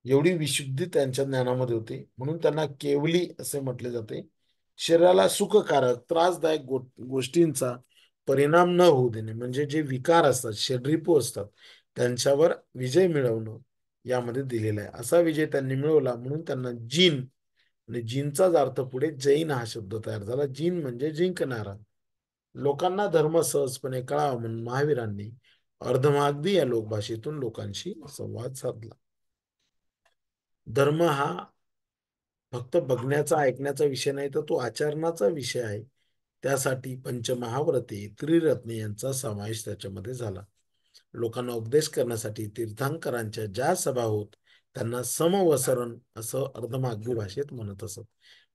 एवढी विशुद्धी त्यांच्या ज्ञानामध्ये होती म्हणून त्यांना केवली असे म्हटले जाते शरीराला सुखकारक त्रासदायक गोष्टींचा परिणाम न होऊ देणे म्हणजे जे विकार असतात शरीरिपू असतात त्यांच्यावर विजय मिळवणं यामध्ये दिलेला आहे असा विजय त्यांनी मिळवला म्हणून त्यांना जीन आणि जीनचाच अर्थ पुढे जैन हा शब्द तयार झाला जीन म्हणजे जिंकणारा लोकांना धर्म सहजपणे कळावा म्हणून महावीरांनी अर्धमागदी या लोकभाषेतून लोकांशी संवाद साधला धर्म हा फक्त बघण्याचा ऐकण्याचा विषय नाही तर तो आचरणाचा विषय आहे त्यासाठी पंचमहाव्रते त्रिरत्ने यांचा समावेश त्याच्यामध्ये झाला लोकांना उपदेश करण्यासाठी तीर्थांकरांच्या ज्या सभा होत त्यांना समवसरण असं अर्धमागी भाषेत म्हणत असत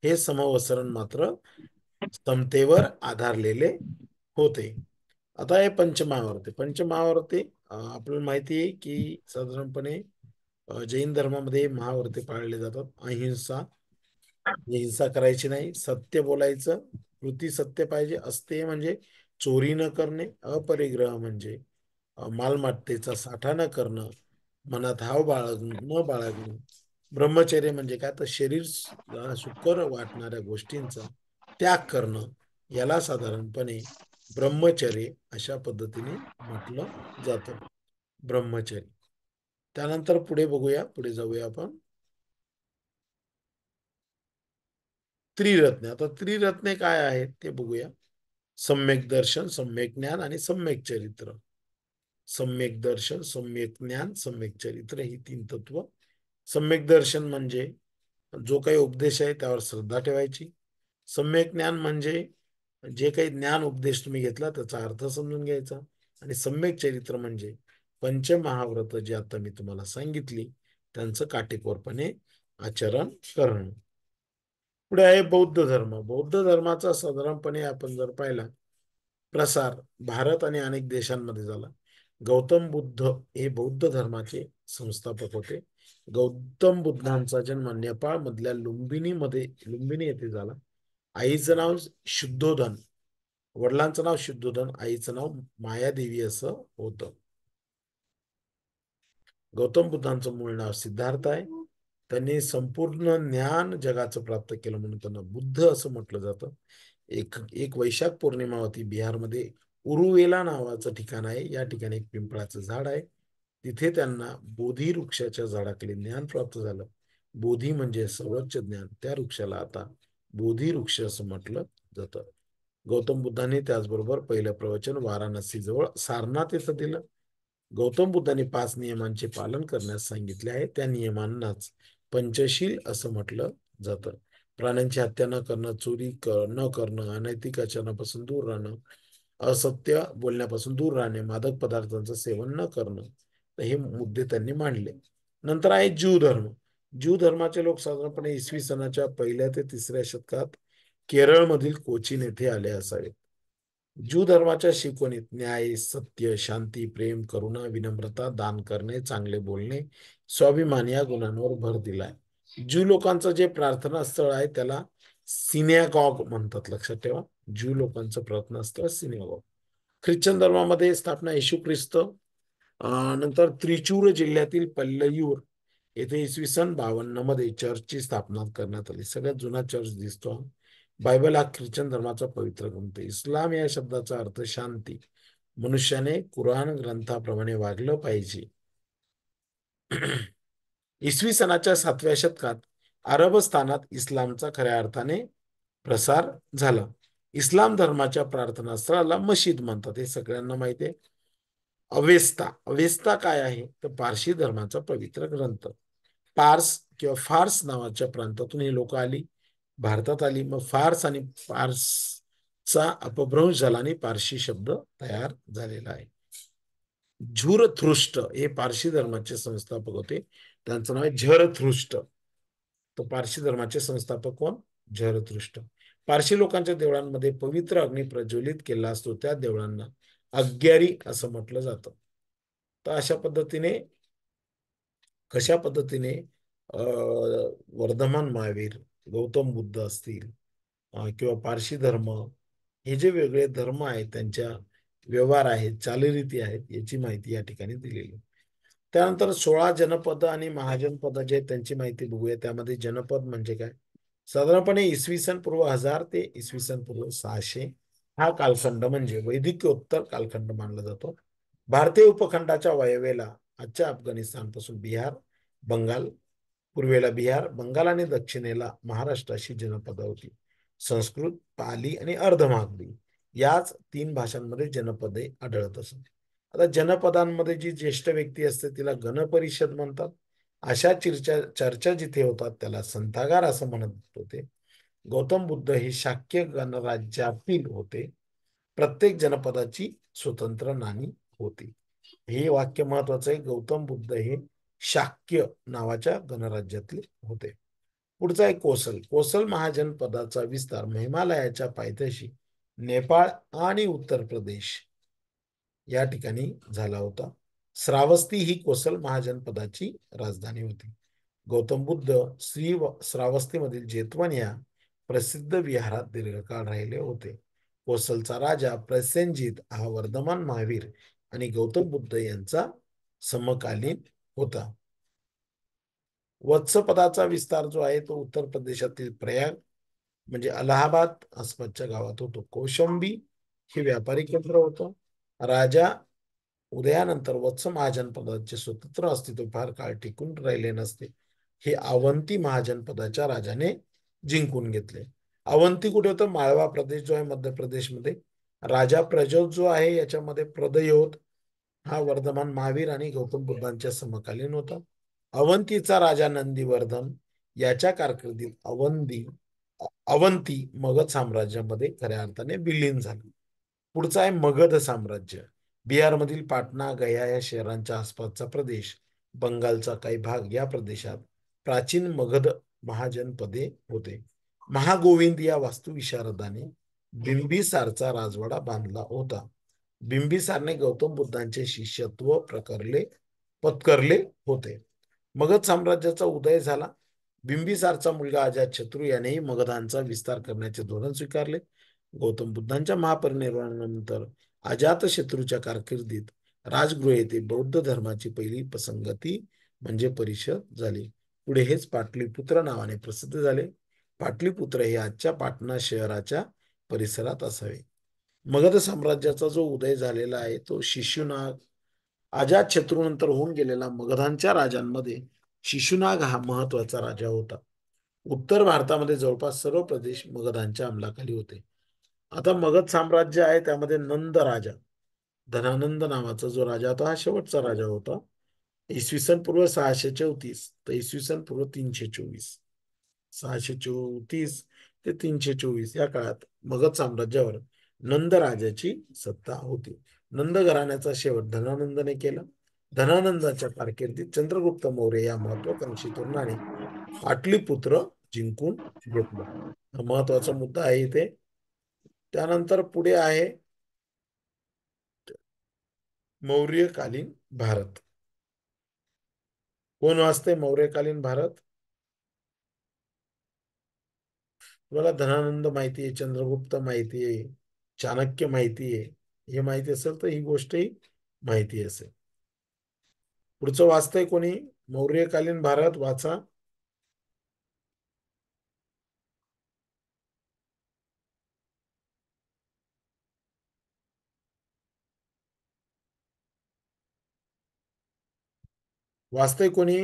हे समवसरण मात्र समतेवर आधारलेले होते आता हे पंचमहावर्ते पंचमहावर्ते आपल्याला माहिती आहे की साधारणपणे जैन धर्मामध्ये महाव्रते पाळले जातात अहिंसा म्हणजे हिंसा करायची नाही सत्य बोलायचं कृती सत्य पाहिजे असते म्हणजे चोरी न करणे अपरिग्रह म्हणजे मालमत्तेचा साठा न करणं मनात हाव बाळगण न बाळगणे ब्रह्मचर्य म्हणजे काय तर शरीर सुकर वाटणाऱ्या गोष्टींचा त्याग करणं याला साधारणपणे ब्रह्मचर्य अशा पद्धतीने म्हटलं जात ब्रह्मचर्य त्यानंतर पुढे बघूया पुढे जाऊया आपण त्रिरत्ने आता त्रिरत्ने काय आहेत ते बघूया सम्यक दर्शन सम्यक ज्ञान आणि सम्यक चरित्र सम्यक दर्शन सम्यक ज्ञान सम्यक चरित्र ही तीन तत्व सम्यक दर्शन म्हणजे जो काही उपदेश आहे त्यावर श्रद्धा ठेवायची सम्यक ज्ञान म्हणजे जे काही ज्ञान उपदेश तुम्ही घेतला त्याचा अर्थ समजून घ्यायचा आणि सम्यक चरित्र म्हणजे पंचमहाव्रत जे आता मी तुम्हाला सांगितली त्यांचं काटेकोरपणे आचरण करणं पुढे आहे बौद्ध धर्म बौद्ध धर्माचा साधारणपणे आपण जर पाहिला प्रसार भारत आणि अनेक देशांमध्ये झाला गौतम बुद्ध हे बौद्ध धर्माचे संस्थापक होते गौतम बुद्धांचा जन्म नेपाळ मधल्या लुंबिनी मध्ये लुंबिनी येथे झाला आईचं नाव शुद्धोधन वडिलांचं नाव शुद्धोधन आईचं नाव मायादेवी असं होतं गौतम बुद्धांचं मूळ नाव सिद्धार्थ आहे त्यांनी संपूर्ण ज्ञान जगाचं प्राप्त केलं म्हणून त्यांना बुद्ध असं म्हटलं जातं एक एक वैशाख पौर्णिमा होती बिहारमध्ये उरुवेला नावाचं ठिकाण आहे या ठिकाणी एक पिंपळाचं झाड आहे तिथे त्यांना बोधी वृक्षाच्या झाडाकडे ज्ञान प्राप्त झालं बोधी म्हणजे सर्वोच्च ज्ञान त्या वृक्षाला आता बोधी वृक्ष असं म्हटलं जातं गौतम बुद्धांनी त्याचबरोबर पहिलं प्रवचन वाराणसी जवळ सारनाथ येथे दिलं गौतम बुद्धांनी पाच नियमांचे पालन करण्यास सांगितले आहे त्या नियमांनाच पंचशील असं म्हटलं जातं प्राण्यांची हत्या न करणं चोरी कर, न करणं अनैतिक आचरणापासून दूर राहणं असत्य बोलण्यापासून दूर राहणे मादक पदार्थांचं सेवन न करणं हे मुद्दे त्यांनी मांडले नंतर आहे ज्यू धर्म ज्यू धर्माचे लोक साधारणपणे इसवी सणाच्या पहिल्या ते तिसऱ्या शतकात केरळमधील कोचीन येथे आले असावेत ज्यू धर्माच्या शिकवणीत न्याय सत्य शांती प्रेम करुणा विनम्रता दान करणे चांगले बोलणे स्वाभिमान या गुणांवर भर दिलाय ज्यू लोकांचं जे प्रार्थना स्थळ आहे त्याला सिनेगॉग म्हणतात लक्षात ठेवा ज्यू लोकांचं प्रार्थना स्थळ सिनेगॉग ख्रिश्चन धर्मामध्ये स्थापना येशू ख्रिस्त नंतर त्रिचूर जिल्ह्यातील पल्लयूर येथे इसवी सन बावन्न मध्ये चर्चची स्थापना करण्यात आली सगळ्यात जुना चर्च दिसतो बायबल हा ख्रिश्चन धर्माचा पवित्र ग्रंथ इस्लाम या शब्दाचा अर्थ शांती मनुष्याने कुराण ग्रंथाप्रमाणे वागलं पाहिजे इसवी सणाच्या सातव्या शतकात स्थानात इस्लामचा खऱ्या अर्थाने प्रसार झाला इस्लाम धर्माच्या प्रार्थनास्थळाला स्थळाला मशीद म्हणतात हे सगळ्यांना माहिती आहे अवेस्ता अवेस्ता काय आहे तर पारशी धर्माचा पवित्र ग्रंथ पार्स किंवा फार्स नावाच्या प्रांतातून ही लोक आली भारतात आली मग फार्स आणि पार्सचा अपभ्रंश झाला आणि पारशी शब्द तयार झालेला आहे झुरथृष्ट हे पारशी धर्माचे संस्थापक होते त्यांचं नाव आहे झरथृष्ट तो पारशी धर्माचे संस्थापक कोण झरथृष्ट पारशी लोकांच्या देवळांमध्ये पवित्र अग्नी प्रज्वलित केला असतो त्या देवळांना अग्यारी असं म्हटलं जात तर अशा पद्धतीने कशा पद्धतीने वर्धमान महावीर गौतम बुद्ध असतील किंवा पारशी धर्म हे जे वेगळे धर्म आहेत त्यांच्या व्यवहार आहेत चालीरीती आहेत याची माहिती या ठिकाणी दिलेली त्यानंतर सोळा जनपद आणि महाजनपद जे त्यांची माहिती बघूया त्यामध्ये जनपद म्हणजे काय साधारणपणे इसवी सन पूर्व हजार ते इसवी सन पूर्व सहाशे हा कालखंड म्हणजे वैदिकोत्तर कालखंड मानला जातो भारतीय उपखंडाच्या वायव्येला आजच्या अफगाणिस्तानपासून बिहार बंगाल पूर्वेला बिहार बंगाल आणि दक्षिणेला महाराष्ट्र अशी जनपद होती संस्कृत पाली आणि अर्धमागली याच तीन भाषांमध्ये जनपदे आढळत असत आता जनपदांमध्ये जी ज्येष्ठ व्यक्ती असते तिला गणपरिषद म्हणतात अशा चर्चा चर्चा जिथे होतात त्याला संतागार असं म्हणत होते गौतम बुद्ध हे शाक्य गणराज्यातील होते प्रत्येक जनपदाची स्वतंत्र नाणी होती हे वाक्य महत्वाचं आहे गौतम बुद्ध हे शाक्य नावाच्या गणराज्यातले होते पुढचा आहे कोसल कोसल महाजनपदाचा विस्तार हिमालयाच्या पायथ्याशी नेपाळ आणि उत्तर प्रदेश या ठिकाणी झाला होता श्रावस्ती ही कोसल महाजनपदाची राजधानी होती गौतम बुद्ध श्री श्रावस्तीमधील जेतवन या प्रसिद्ध विहारात दीर्घकाळ राहिले होते कोसलचा राजा प्रसेनजित हा वर्धमान महावीर आणि गौतम बुद्ध यांचा समकालीन होता वत्सपदाचा विस्तार जो आहे तो उत्तर प्रदेशातील प्रयाग म्हणजे अलाहाबाद आसपासच्या गावात होतो कोशंबी हे व्यापारी केंद्र होतं राजा उदयानंतर वत्स महाजनपदाचे स्वतंत्र अस्तित्व फार काळ टिकून राहिले नसते हे अवंती महाजनपदाच्या राजाने जिंकून घेतले अवंती कुठे होतं माळवा प्रदेश जो आहे मध्य प्रदेशमध्ये राजा प्रजोत जो आहे याच्यामध्ये प्रदयोत हा वर्धमान महावीर आणि गौतम बुद्धांच्या समकालीन होता अवंतीचा राजा वर्धन याच्या कारकिर्दीत अवंती अवंती मगध साम्राज्यामध्ये खऱ्या अर्थाने विलीन झाली पुढचा आहे मगध साम्राज्य बिहारमधील पाटणा गया या शहरांच्या आसपासचा प्रदेश बंगालचा काही भाग या प्रदेशात प्राचीन मगध महाजनपदे होते महागोविंद या वास्तुविशारदाने बिंबिसारचा राजवाडा बांधला होता बिंबिसारने गौतम बुद्धांचे शिष्यत्व प्रकारले पत्करले होते मगध साम्राज्याचा उदय झाला बिंबिसारचा मुलगा अजात शत्रू यानेही मगधांचा विस्तार करण्याचे धोरण स्वीकारले गौतम बुद्धांच्या महापरिनिर्वाणानंतर अजात शत्रूच्या कारकिर्दीत राजगृह येथे बौद्ध धर्माची पहिली पसंगती म्हणजे परिषद झाली पुढे हेच पाटलीपुत्र नावाने प्रसिद्ध झाले पाटलीपुत्र हे आजच्या पाटणा शहराच्या परिसरात असावे मगध साम्राज्याचा जो उदय झालेला आहे तो शिशुनाग अजात शत्रूनंतर होऊन गेलेला मगधांच्या राजांमध्ये शिशुनाग हा महत्वाचा राजा होता उत्तर भारतामध्ये जवळपास सर्व प्रदेश मगधांच्या अंमलाखाली होते आता मगध साम्राज्य आहे त्यामध्ये नंद राजा धनानंद नावाचा जो राजा होता हा शेवटचा राजा होता इसवी सन पूर्व सहाशे चौतीस तर इसवी सन पूर्व तीनशे चोवीस सहाशे चौतीस ते तीनशे चोवीस या काळात मगध साम्राज्यावर नंद राजाची सत्ता होती नंद घराण्याचा शेवट धनानंदने केला धनानंदाच्या कारकिर्दीत चंद्रगुप्त मौर्य या महत्वाकांक्षी तरुणाने आटली पुत्र जिंकून घेतला हा महत्वाचा मुद्दा आहे इथे त्यानंतर पुढे आहे मौर्यकालीन भारत कोण वाचते मौर्यकालीन भारत तुम्हाला धनानंद माहिती आहे चंद्रगुप्त माहिती आहे चाणक्य माहिती आहे हे माहिती असेल तर ही गोष्टही माहिती असेल पुढचं वाचतंय कोणी मौर्यकालीन भारत वाचा वाचतंय कोणी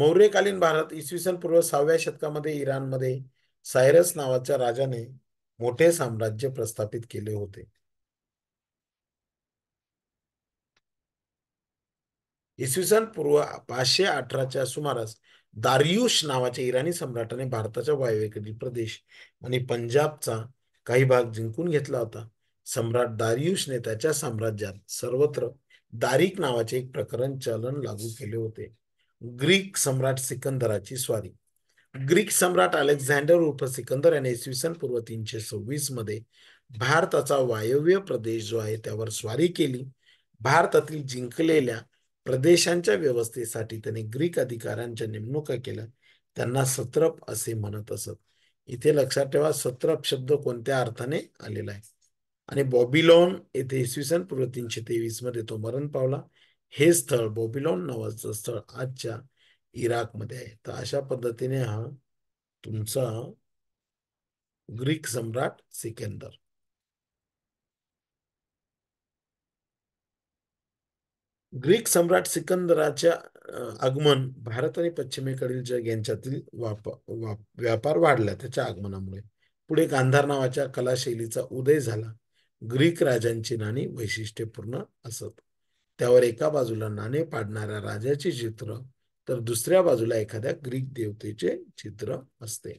मौर्यकालीन भारत इसवी सन पूर्व सहाव्या शतकामध्ये इराणमध्ये सायरस नावाच्या राजाने मोठे साम्राज्य प्रस्थापित केले होते इसवी सन पूर्व पाचशे अठराच्या सुमारास दारियुष नावाच्या इराणी सम्राटाने भारताच्या वायव्येकडील प्रदेश आणि पंजाबचा काही भाग जिंकून घेतला होता सम्राट दारियुषने त्याच्या साम्राज्यात सर्वत्र दारिक नावाचे एक प्रकरण चलन लागू केले होते ग्रीक सम्राट सिकंदराची स्वारी ग्रीक सम्राट अलेक्झांडर उर्फ सिकंदर याने इसवी सन पूर्व तीनशे सव्वीस मध्ये भारताचा वायव्य प्रदेश जो आहे त्यावर स्वारी केली भारतातील जिंकलेल्या प्रदेशांच्या व्यवस्थेसाठी त्याने ग्रीक अधिकाऱ्यांच्या नेमणुका केल्या त्यांना सत्रप असे म्हणत असत इथे लक्षात ठेवा सत्रप शब्द कोणत्या अर्थाने आलेला आहे आणि बॉबिलॉन येथे इसवी सन पूर्व तीनशे तेवीस मध्ये तो मरण पावला हे स्थळ बोबिलॉन नावाचं स्थळ आजच्या इराकमध्ये आहे तर अशा पद्धतीने हा तुमचा ग्रीक सम्राट सिकंदर ग्रीक सम्राट सिकंदराच्या आगमन भारत आणि पश्चिमेकडील जग यांच्यातील व्यापार वाढला त्याच्या आगमनामुळे पुढे गांधार नावाच्या कलाशैलीचा उदय झाला ग्रीक राजांची नाणी वैशिष्ट्यपूर्ण असत त्यावर एका बाजूला नाणे पाडणाऱ्या राजाचे चित्र तर दुसऱ्या बाजूला एखाद्या ग्रीक देवतेचे चित्र असते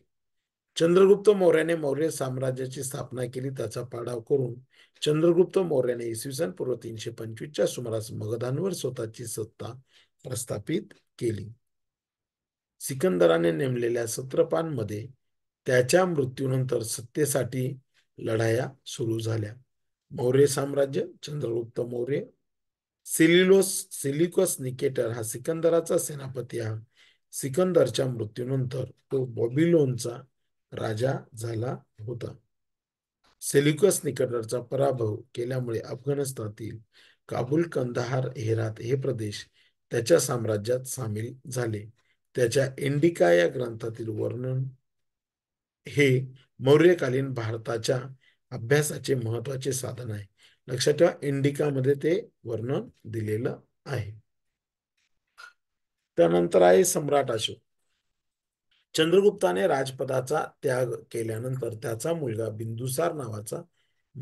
चंद्रगुप्त मौर्याने मौर्य साम्राज्याची स्थापना केली त्याचा पाडाव करून चंद्रगुप्त मौर्याने इसवी सन पूर्व तीनशे पंचवीसच्या सुमारास मगधांवर स्वतःची सत्ता प्रस्थापित केली सिकंदराने नेमलेल्या सत्रपांमध्ये त्याच्या मृत्यूनंतर सत्तेसाठी लढाया सुरू झाल्या मौर्य साम्राज्य Chandragupta Maurya Seleucus Seleucus Nicator हा सिकंदराचा सेनापती हा सिकंदरच्या मृत्यूनंतर तो बॉबिलोनचा राजा झाला होता सेलिकस निकटरचा पराभव केल्यामुळे अफगाणिस्तानातील काबुल कंदहार हेरात हे प्रदेश त्याच्या साम्राज्यात सामील झाले त्याच्या इंडिका या ग्रंथातील वर्णन हे मौर्यकालीन भारताच्या अभ्यासाचे महत्वाचे साधन आहे लक्षात ठेवा इंडिकामध्ये ते वर्णन दिलेलं आहे त्यानंतर आहे सम्राट अशोक चंद्रगुप्ताने राजपदाचा त्याग केल्यानंतर त्याचा मुलगा बिंदुसार नावाचा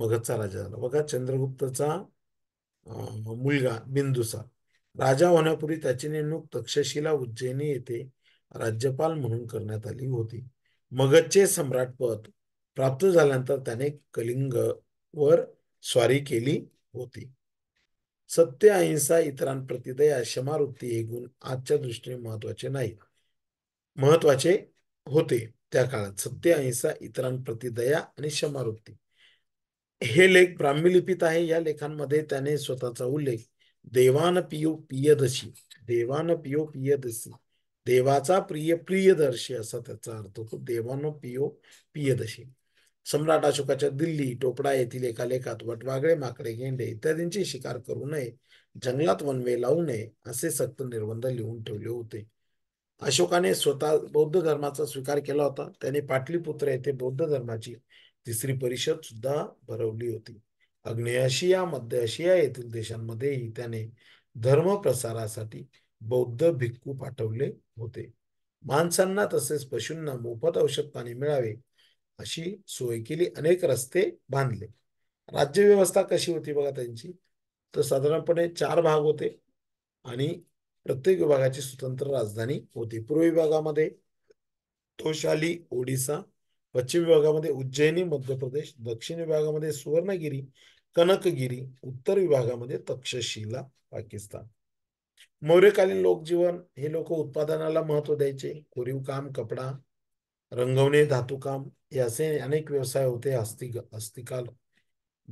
मगधचा राजा झाला बघा चंद्रगुप्तचा मुलगा बिंदुसार राजा होण्यापूर्वी त्याची नेमणूक तक्षशिला उज्जैनी येथे राज्यपाल म्हणून करण्यात आली होती मगधचे सम्राट पद प्राप्त झाल्यानंतर त्याने कलिंग वर स्वारी केली होती सत्य अहिंसा इतरांप्रती दया क्षमावृत्ती हे गुण आजच्या दृष्टीने महत्वाचे नाही महत्वाचे होते त्या काळात सत्य अहिंसा इतरांप्रती दया आणि क्षमावृत्ती हे लेख ब्राह्मी लिपीत आहे या लेखांमध्ये त्याने स्वतःचा उल्लेख देवान पियो पियदशी देवान पियो पियदशी देवाचा प्रिय प्रियदर्शी असा त्याचा अर्थ होतो देवान पियो पियदशी सम्राट अशोकाच्या दिल्ली टोपडा येथील एका लेखात वटवागळे माकडे गेंडे इत्यादींची शिकार करू नये जंगलात वनवे लावू नये असे सक्त निर्बंध लिहून ठेवले होते अशोकाने स्वतः बौद्ध धर्माचा स्वीकार केला होता त्याने पाटलीपुत्र येथे बौद्ध धर्माची तिसरी परिषद सुद्धा भरवली होती आग्नेय आशिया मध्य आशिया येथील देशांमध्येही त्याने धर्म प्रसारासाठी बौद्ध भिक्खू पाठवले होते माणसांना तसेच पशूंना मोफत औषध पाणी मिळावे अशी सोय केली अनेक रस्ते बांधले राज्य व्यवस्था कशी होती बघा त्यांची तर साधारणपणे चार भाग होते आणि प्रत्येक विभागाची स्वतंत्र राजधानी होती पूर्व विभागामध्ये तोशाली ओडिसा पश्चिम विभागामध्ये उज्जैनी मध्य प्रदेश दक्षिण विभागामध्ये सुवर्णगिरी कनकगिरी उत्तर विभागामध्ये तक्षशिला पाकिस्तान मौर्यकालीन लोकजीवन हे लोक उत्पादनाला महत्व द्यायचे कोरीव काम कपडा रंगवणे धातुकाम याचे अनेक व्यवसाय होते हस्ती हस्तिकाल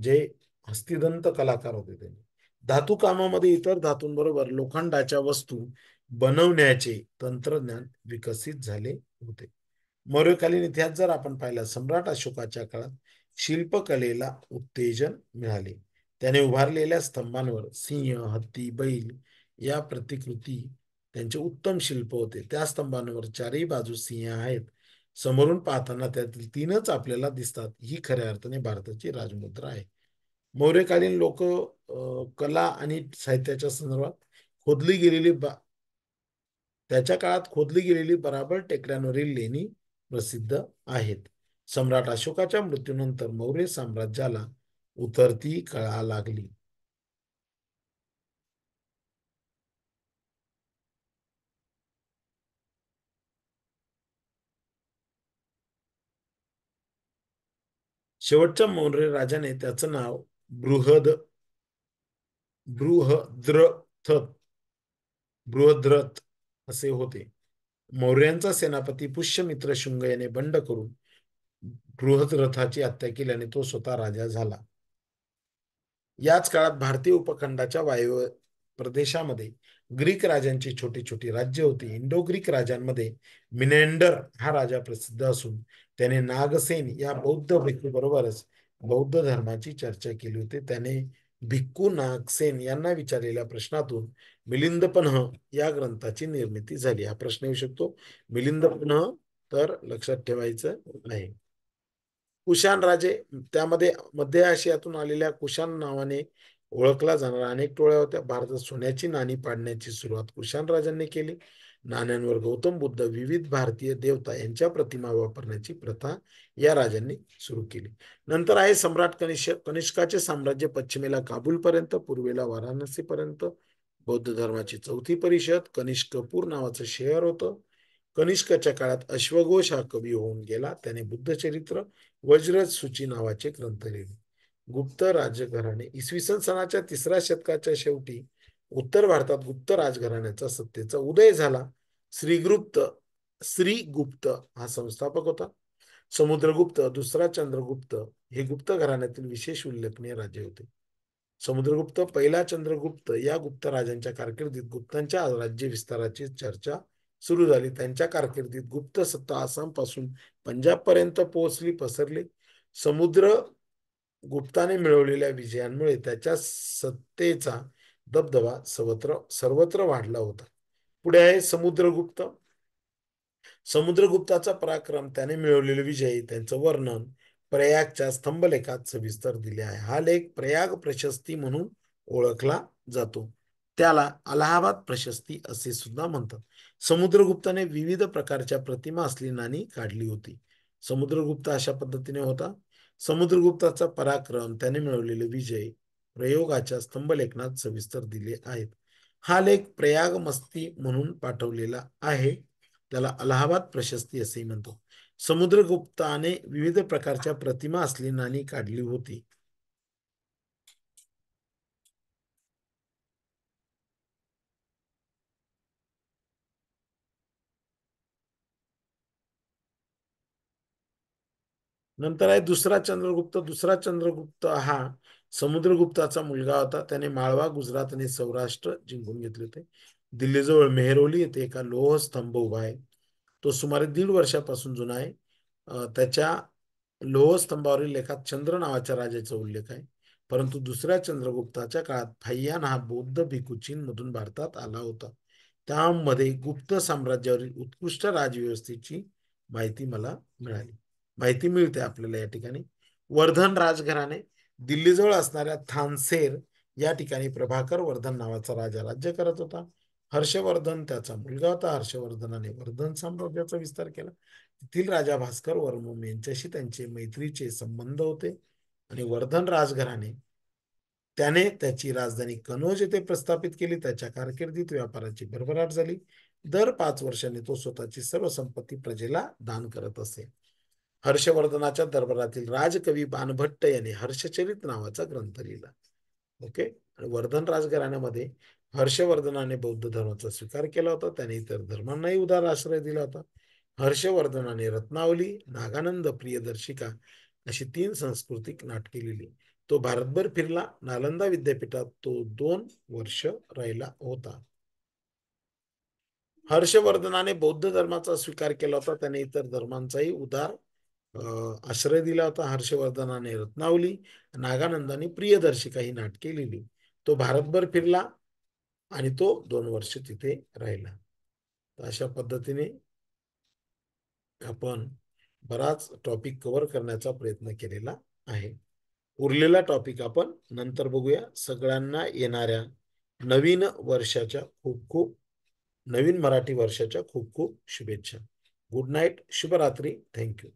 जे हस्तिदंत कलाकार होते त्यांनी धातुकामामध्ये इतर धातूंबरोबर लोखंडाच्या वस्तू बनवण्याचे तंत्रज्ञान विकसित झाले होते मौर्यकालीन इतिहास जर आपण पाहिला सम्राट अशोकाच्या काळात शिल्पकलेला उत्तेजन मिळाले त्याने उभारलेल्या स्तंभांवर सिंह हत्ती बैल या प्रतिकृती त्यांचे उत्तम शिल्प होते त्या स्तंभांवर चारही बाजू सिंह आहेत समोरून पाहताना त्यातील तीनच आपल्याला दिसतात ही खऱ्या अर्थाने भारताची राजमुद्रा आहे मौर्यकालीन लोक कला आणि साहित्याच्या संदर्भात खोदली गेलेली त्याच्या काळात खोदली गेलेली बराबर टेकड्यांवरील लेणी प्रसिद्ध आहेत सम्राट अशोकाच्या मृत्यूनंतर मौर्य साम्राज्याला उतरती कळा लागली शेवटच्या मौर्य राजाने त्याचं नाव बृहद बृहद्रथ बृहद्रथ असे होते मौर्यांचा सेनापती पुष्यमित्र शुंग याने बंड करून बृहद्रथाची हत्या केली आणि तो स्वतः राजा झाला याच काळात भारतीय उपखंडाच्या वायव्य प्रदेशामध्ये ग्रीक राजांची छोटी छोटी राज्य होती इंडो ग्रीक राजांमध्ये मिनेंडर हा राजा प्रसिद्ध असून त्याने नागसेन या बौद्ध भिक्खूबरोबरच बौद्ध धर्माची चर्चा केली होती त्याने भिक्कू नागसेन यांना विचारलेल्या प्रश्नातून मिलिंदपन्ह या ग्रंथाची निर्मिती झाली हा प्रश्न येऊ शकतो मिलिंदपन्ह तर लक्षात ठेवायचं नाही कुशाण राजे त्यामध्ये मध्य आशियातून आलेल्या कुशान नावाने ओळखला जाणारा अनेक टोळ्या होत्या भारतात सोन्याची नाणी पाडण्याची सुरुवात कुशाण राजांनी केली नाण्यांवर गौतम बुद्ध विविध भारतीय देवता यांच्या प्रतिमा वापरण्याची प्रथा या राजांनी सुरू केली नंतर आहे सम्राट कनिष्क कनिष्काचे साम्राज्य पश्चिमेला काबूल पर्यंत पूर्वेला वाराणसीपर्यंत बौद्ध धर्माची चौथी परिषद कनिष्कपूर नावाचं शहर होतं कनिष्काच्या काळात अश्वघोष हा कवी होऊन गेला त्याने बुद्ध चरित्र वज्रसूची नावाचे ग्रंथ लिहिले गुप्त राजघराणे इसवी सन सणाच्या तिसऱ्या शतकाच्या शेवटी उत्तर भारतात गुप्त राजघराण्याचा सत्तेचा उदय झाला श्रीगुप्त श्रीगुप्त हा संस्थापक होता समुद्रगुप्त दुसरा चंद्रगुप्त हे गुप्त घराण्यातील विशेष उल्लेखनीय राजे होते समुद्रगुप्त पहिला चंद्रगुप्त या गुप्त राजांच्या कारकिर्दीत गुप्तांच्या राज्य विस्ताराची चर्चा सुरू झाली त्यांच्या कारकिर्दीत गुप्त सत्ता आसाम पासून पंजाब पर्यंत पोहोचली पसरली समुद्र गुप्ताने मिळवलेल्या विजयांमुळे त्याच्या सत्तेचा दबदबा सर्वत्र सर्वत्र वाढला होता पुढे आहे समुद्रगुप्त समुद्रगुप्ताचा पराक्रम त्याने मिळवलेले विजय त्यांचं वर्णन प्रयागच्या स्तंभलेखात सविस्तर दिले आहे हा लेख प्रयाग प्रशस्ती म्हणून ओळखला जातो त्याला अलाहाबाद प्रशस्ती असे सुद्धा म्हणतात समुद्रगुप्ताने विविध प्रकारच्या प्रतिमा असली नाणी काढली होती समुद्रगुप्त अशा पद्धतीने होता समुद्रगुप्ताचा पराक्रम त्याने मिळवलेले विजय प्रयोगाच्या स्तंभलेखनात सविस्तर दिले आहेत हा लेख प्रयाग मस्ती म्हणून पाठवलेला आहे त्याला अलाहाबाद प्रशस्ती असेही म्हणतो समुद्रगुप्ताने विविध प्रकारच्या प्रतिमा असली नाणी काढली होती नंतर आहे दुसरा चंद्रगुप्त दुसरा चंद्रगुप्त हा समुद्रगुप्ताचा मुलगा होता त्याने माळवा गुजरात आणि सौराष्ट्र जिंकून घेतले होते दिल्लीजवळ मेहरोली येथे एका लोहस्तंभ उभा आहे तो सुमारे दीड वर्षापासून जुना आहे त्याच्या लोहस्तंभावरील लेखात चंद्र नावाच्या राजाचा उल्लेख आहे परंतु दुसऱ्या चंद्रगुप्ताच्या काळात फैयान हा बौद्ध भिकू मधून भारतात आला होता त्यामध्ये गुप्त साम्राज्यावरील उत्कृष्ट राजव्यवस्थेची माहिती मला मिळाली माहिती मिळते आपल्याला या ठिकाणी वर्धन राजघराणे दिल्लीजवळ असणाऱ्या थानसेर या ठिकाणी प्रभाकर वर्धन नावाचा राजा राज्य करत होता हर्षवर्धन त्याचा मुलगा होता हर्षवर्धनाने वर्धन साम्राज्याचा विस्तार केला तेथील राजा भास्कर वर्मम यांच्याशी त्यांचे मैत्रीचे संबंध होते आणि वर्धन राजघराणे त्याने त्याची राजधानी कनोज येथे प्रस्थापित केली त्याच्या कारकिर्दीत व्यापाराची भरभराट झाली दर पाच वर्षांनी तो स्वतःची सर्व संपत्ती प्रजेला दान करत असे हर्षवर्धनाच्या दरबारातील राजकवी बाणभट्ट यांनी हर्षचरित नावाचा ग्रंथ लिहिला ओके आणि वर्धन राजघराण्यामध्ये हर्षवर्धनाने बौद्ध धर्माचा स्वीकार केला होता त्याने इतर धर्मांनाही उदार आश्रय दिला होता हर्षवर्धनाने रत्नावली नागानंद प्रियदर्शिका अशी तीन सांस्कृतिक नाटके लिहिली तो भारतभर फिरला नालंदा विद्यापीठात तो दोन वर्ष राहिला होता हर्षवर्धनाने बौद्ध धर्माचा स्वीकार केला होता त्याने इतर धर्मांचाही उदार आश्रय दिला होता हर्षवर्धनाने रत्नावली नागानंदाने प्रियदर्शिका ही नाटके लिहिली तो भारतभर फिरला आणि तो दोन वर्ष तिथे राहिला अशा पद्धतीने आपण बराच टॉपिक कव्हर करण्याचा प्रयत्न केलेला आहे उरलेला टॉपिक आपण नंतर बघूया सगळ्यांना येणाऱ्या नवीन वर्षाच्या खूप खूप नवीन मराठी वर्षाच्या खूप खूप शुभेच्छा गुड नाईट शुभरात्री थँक्यू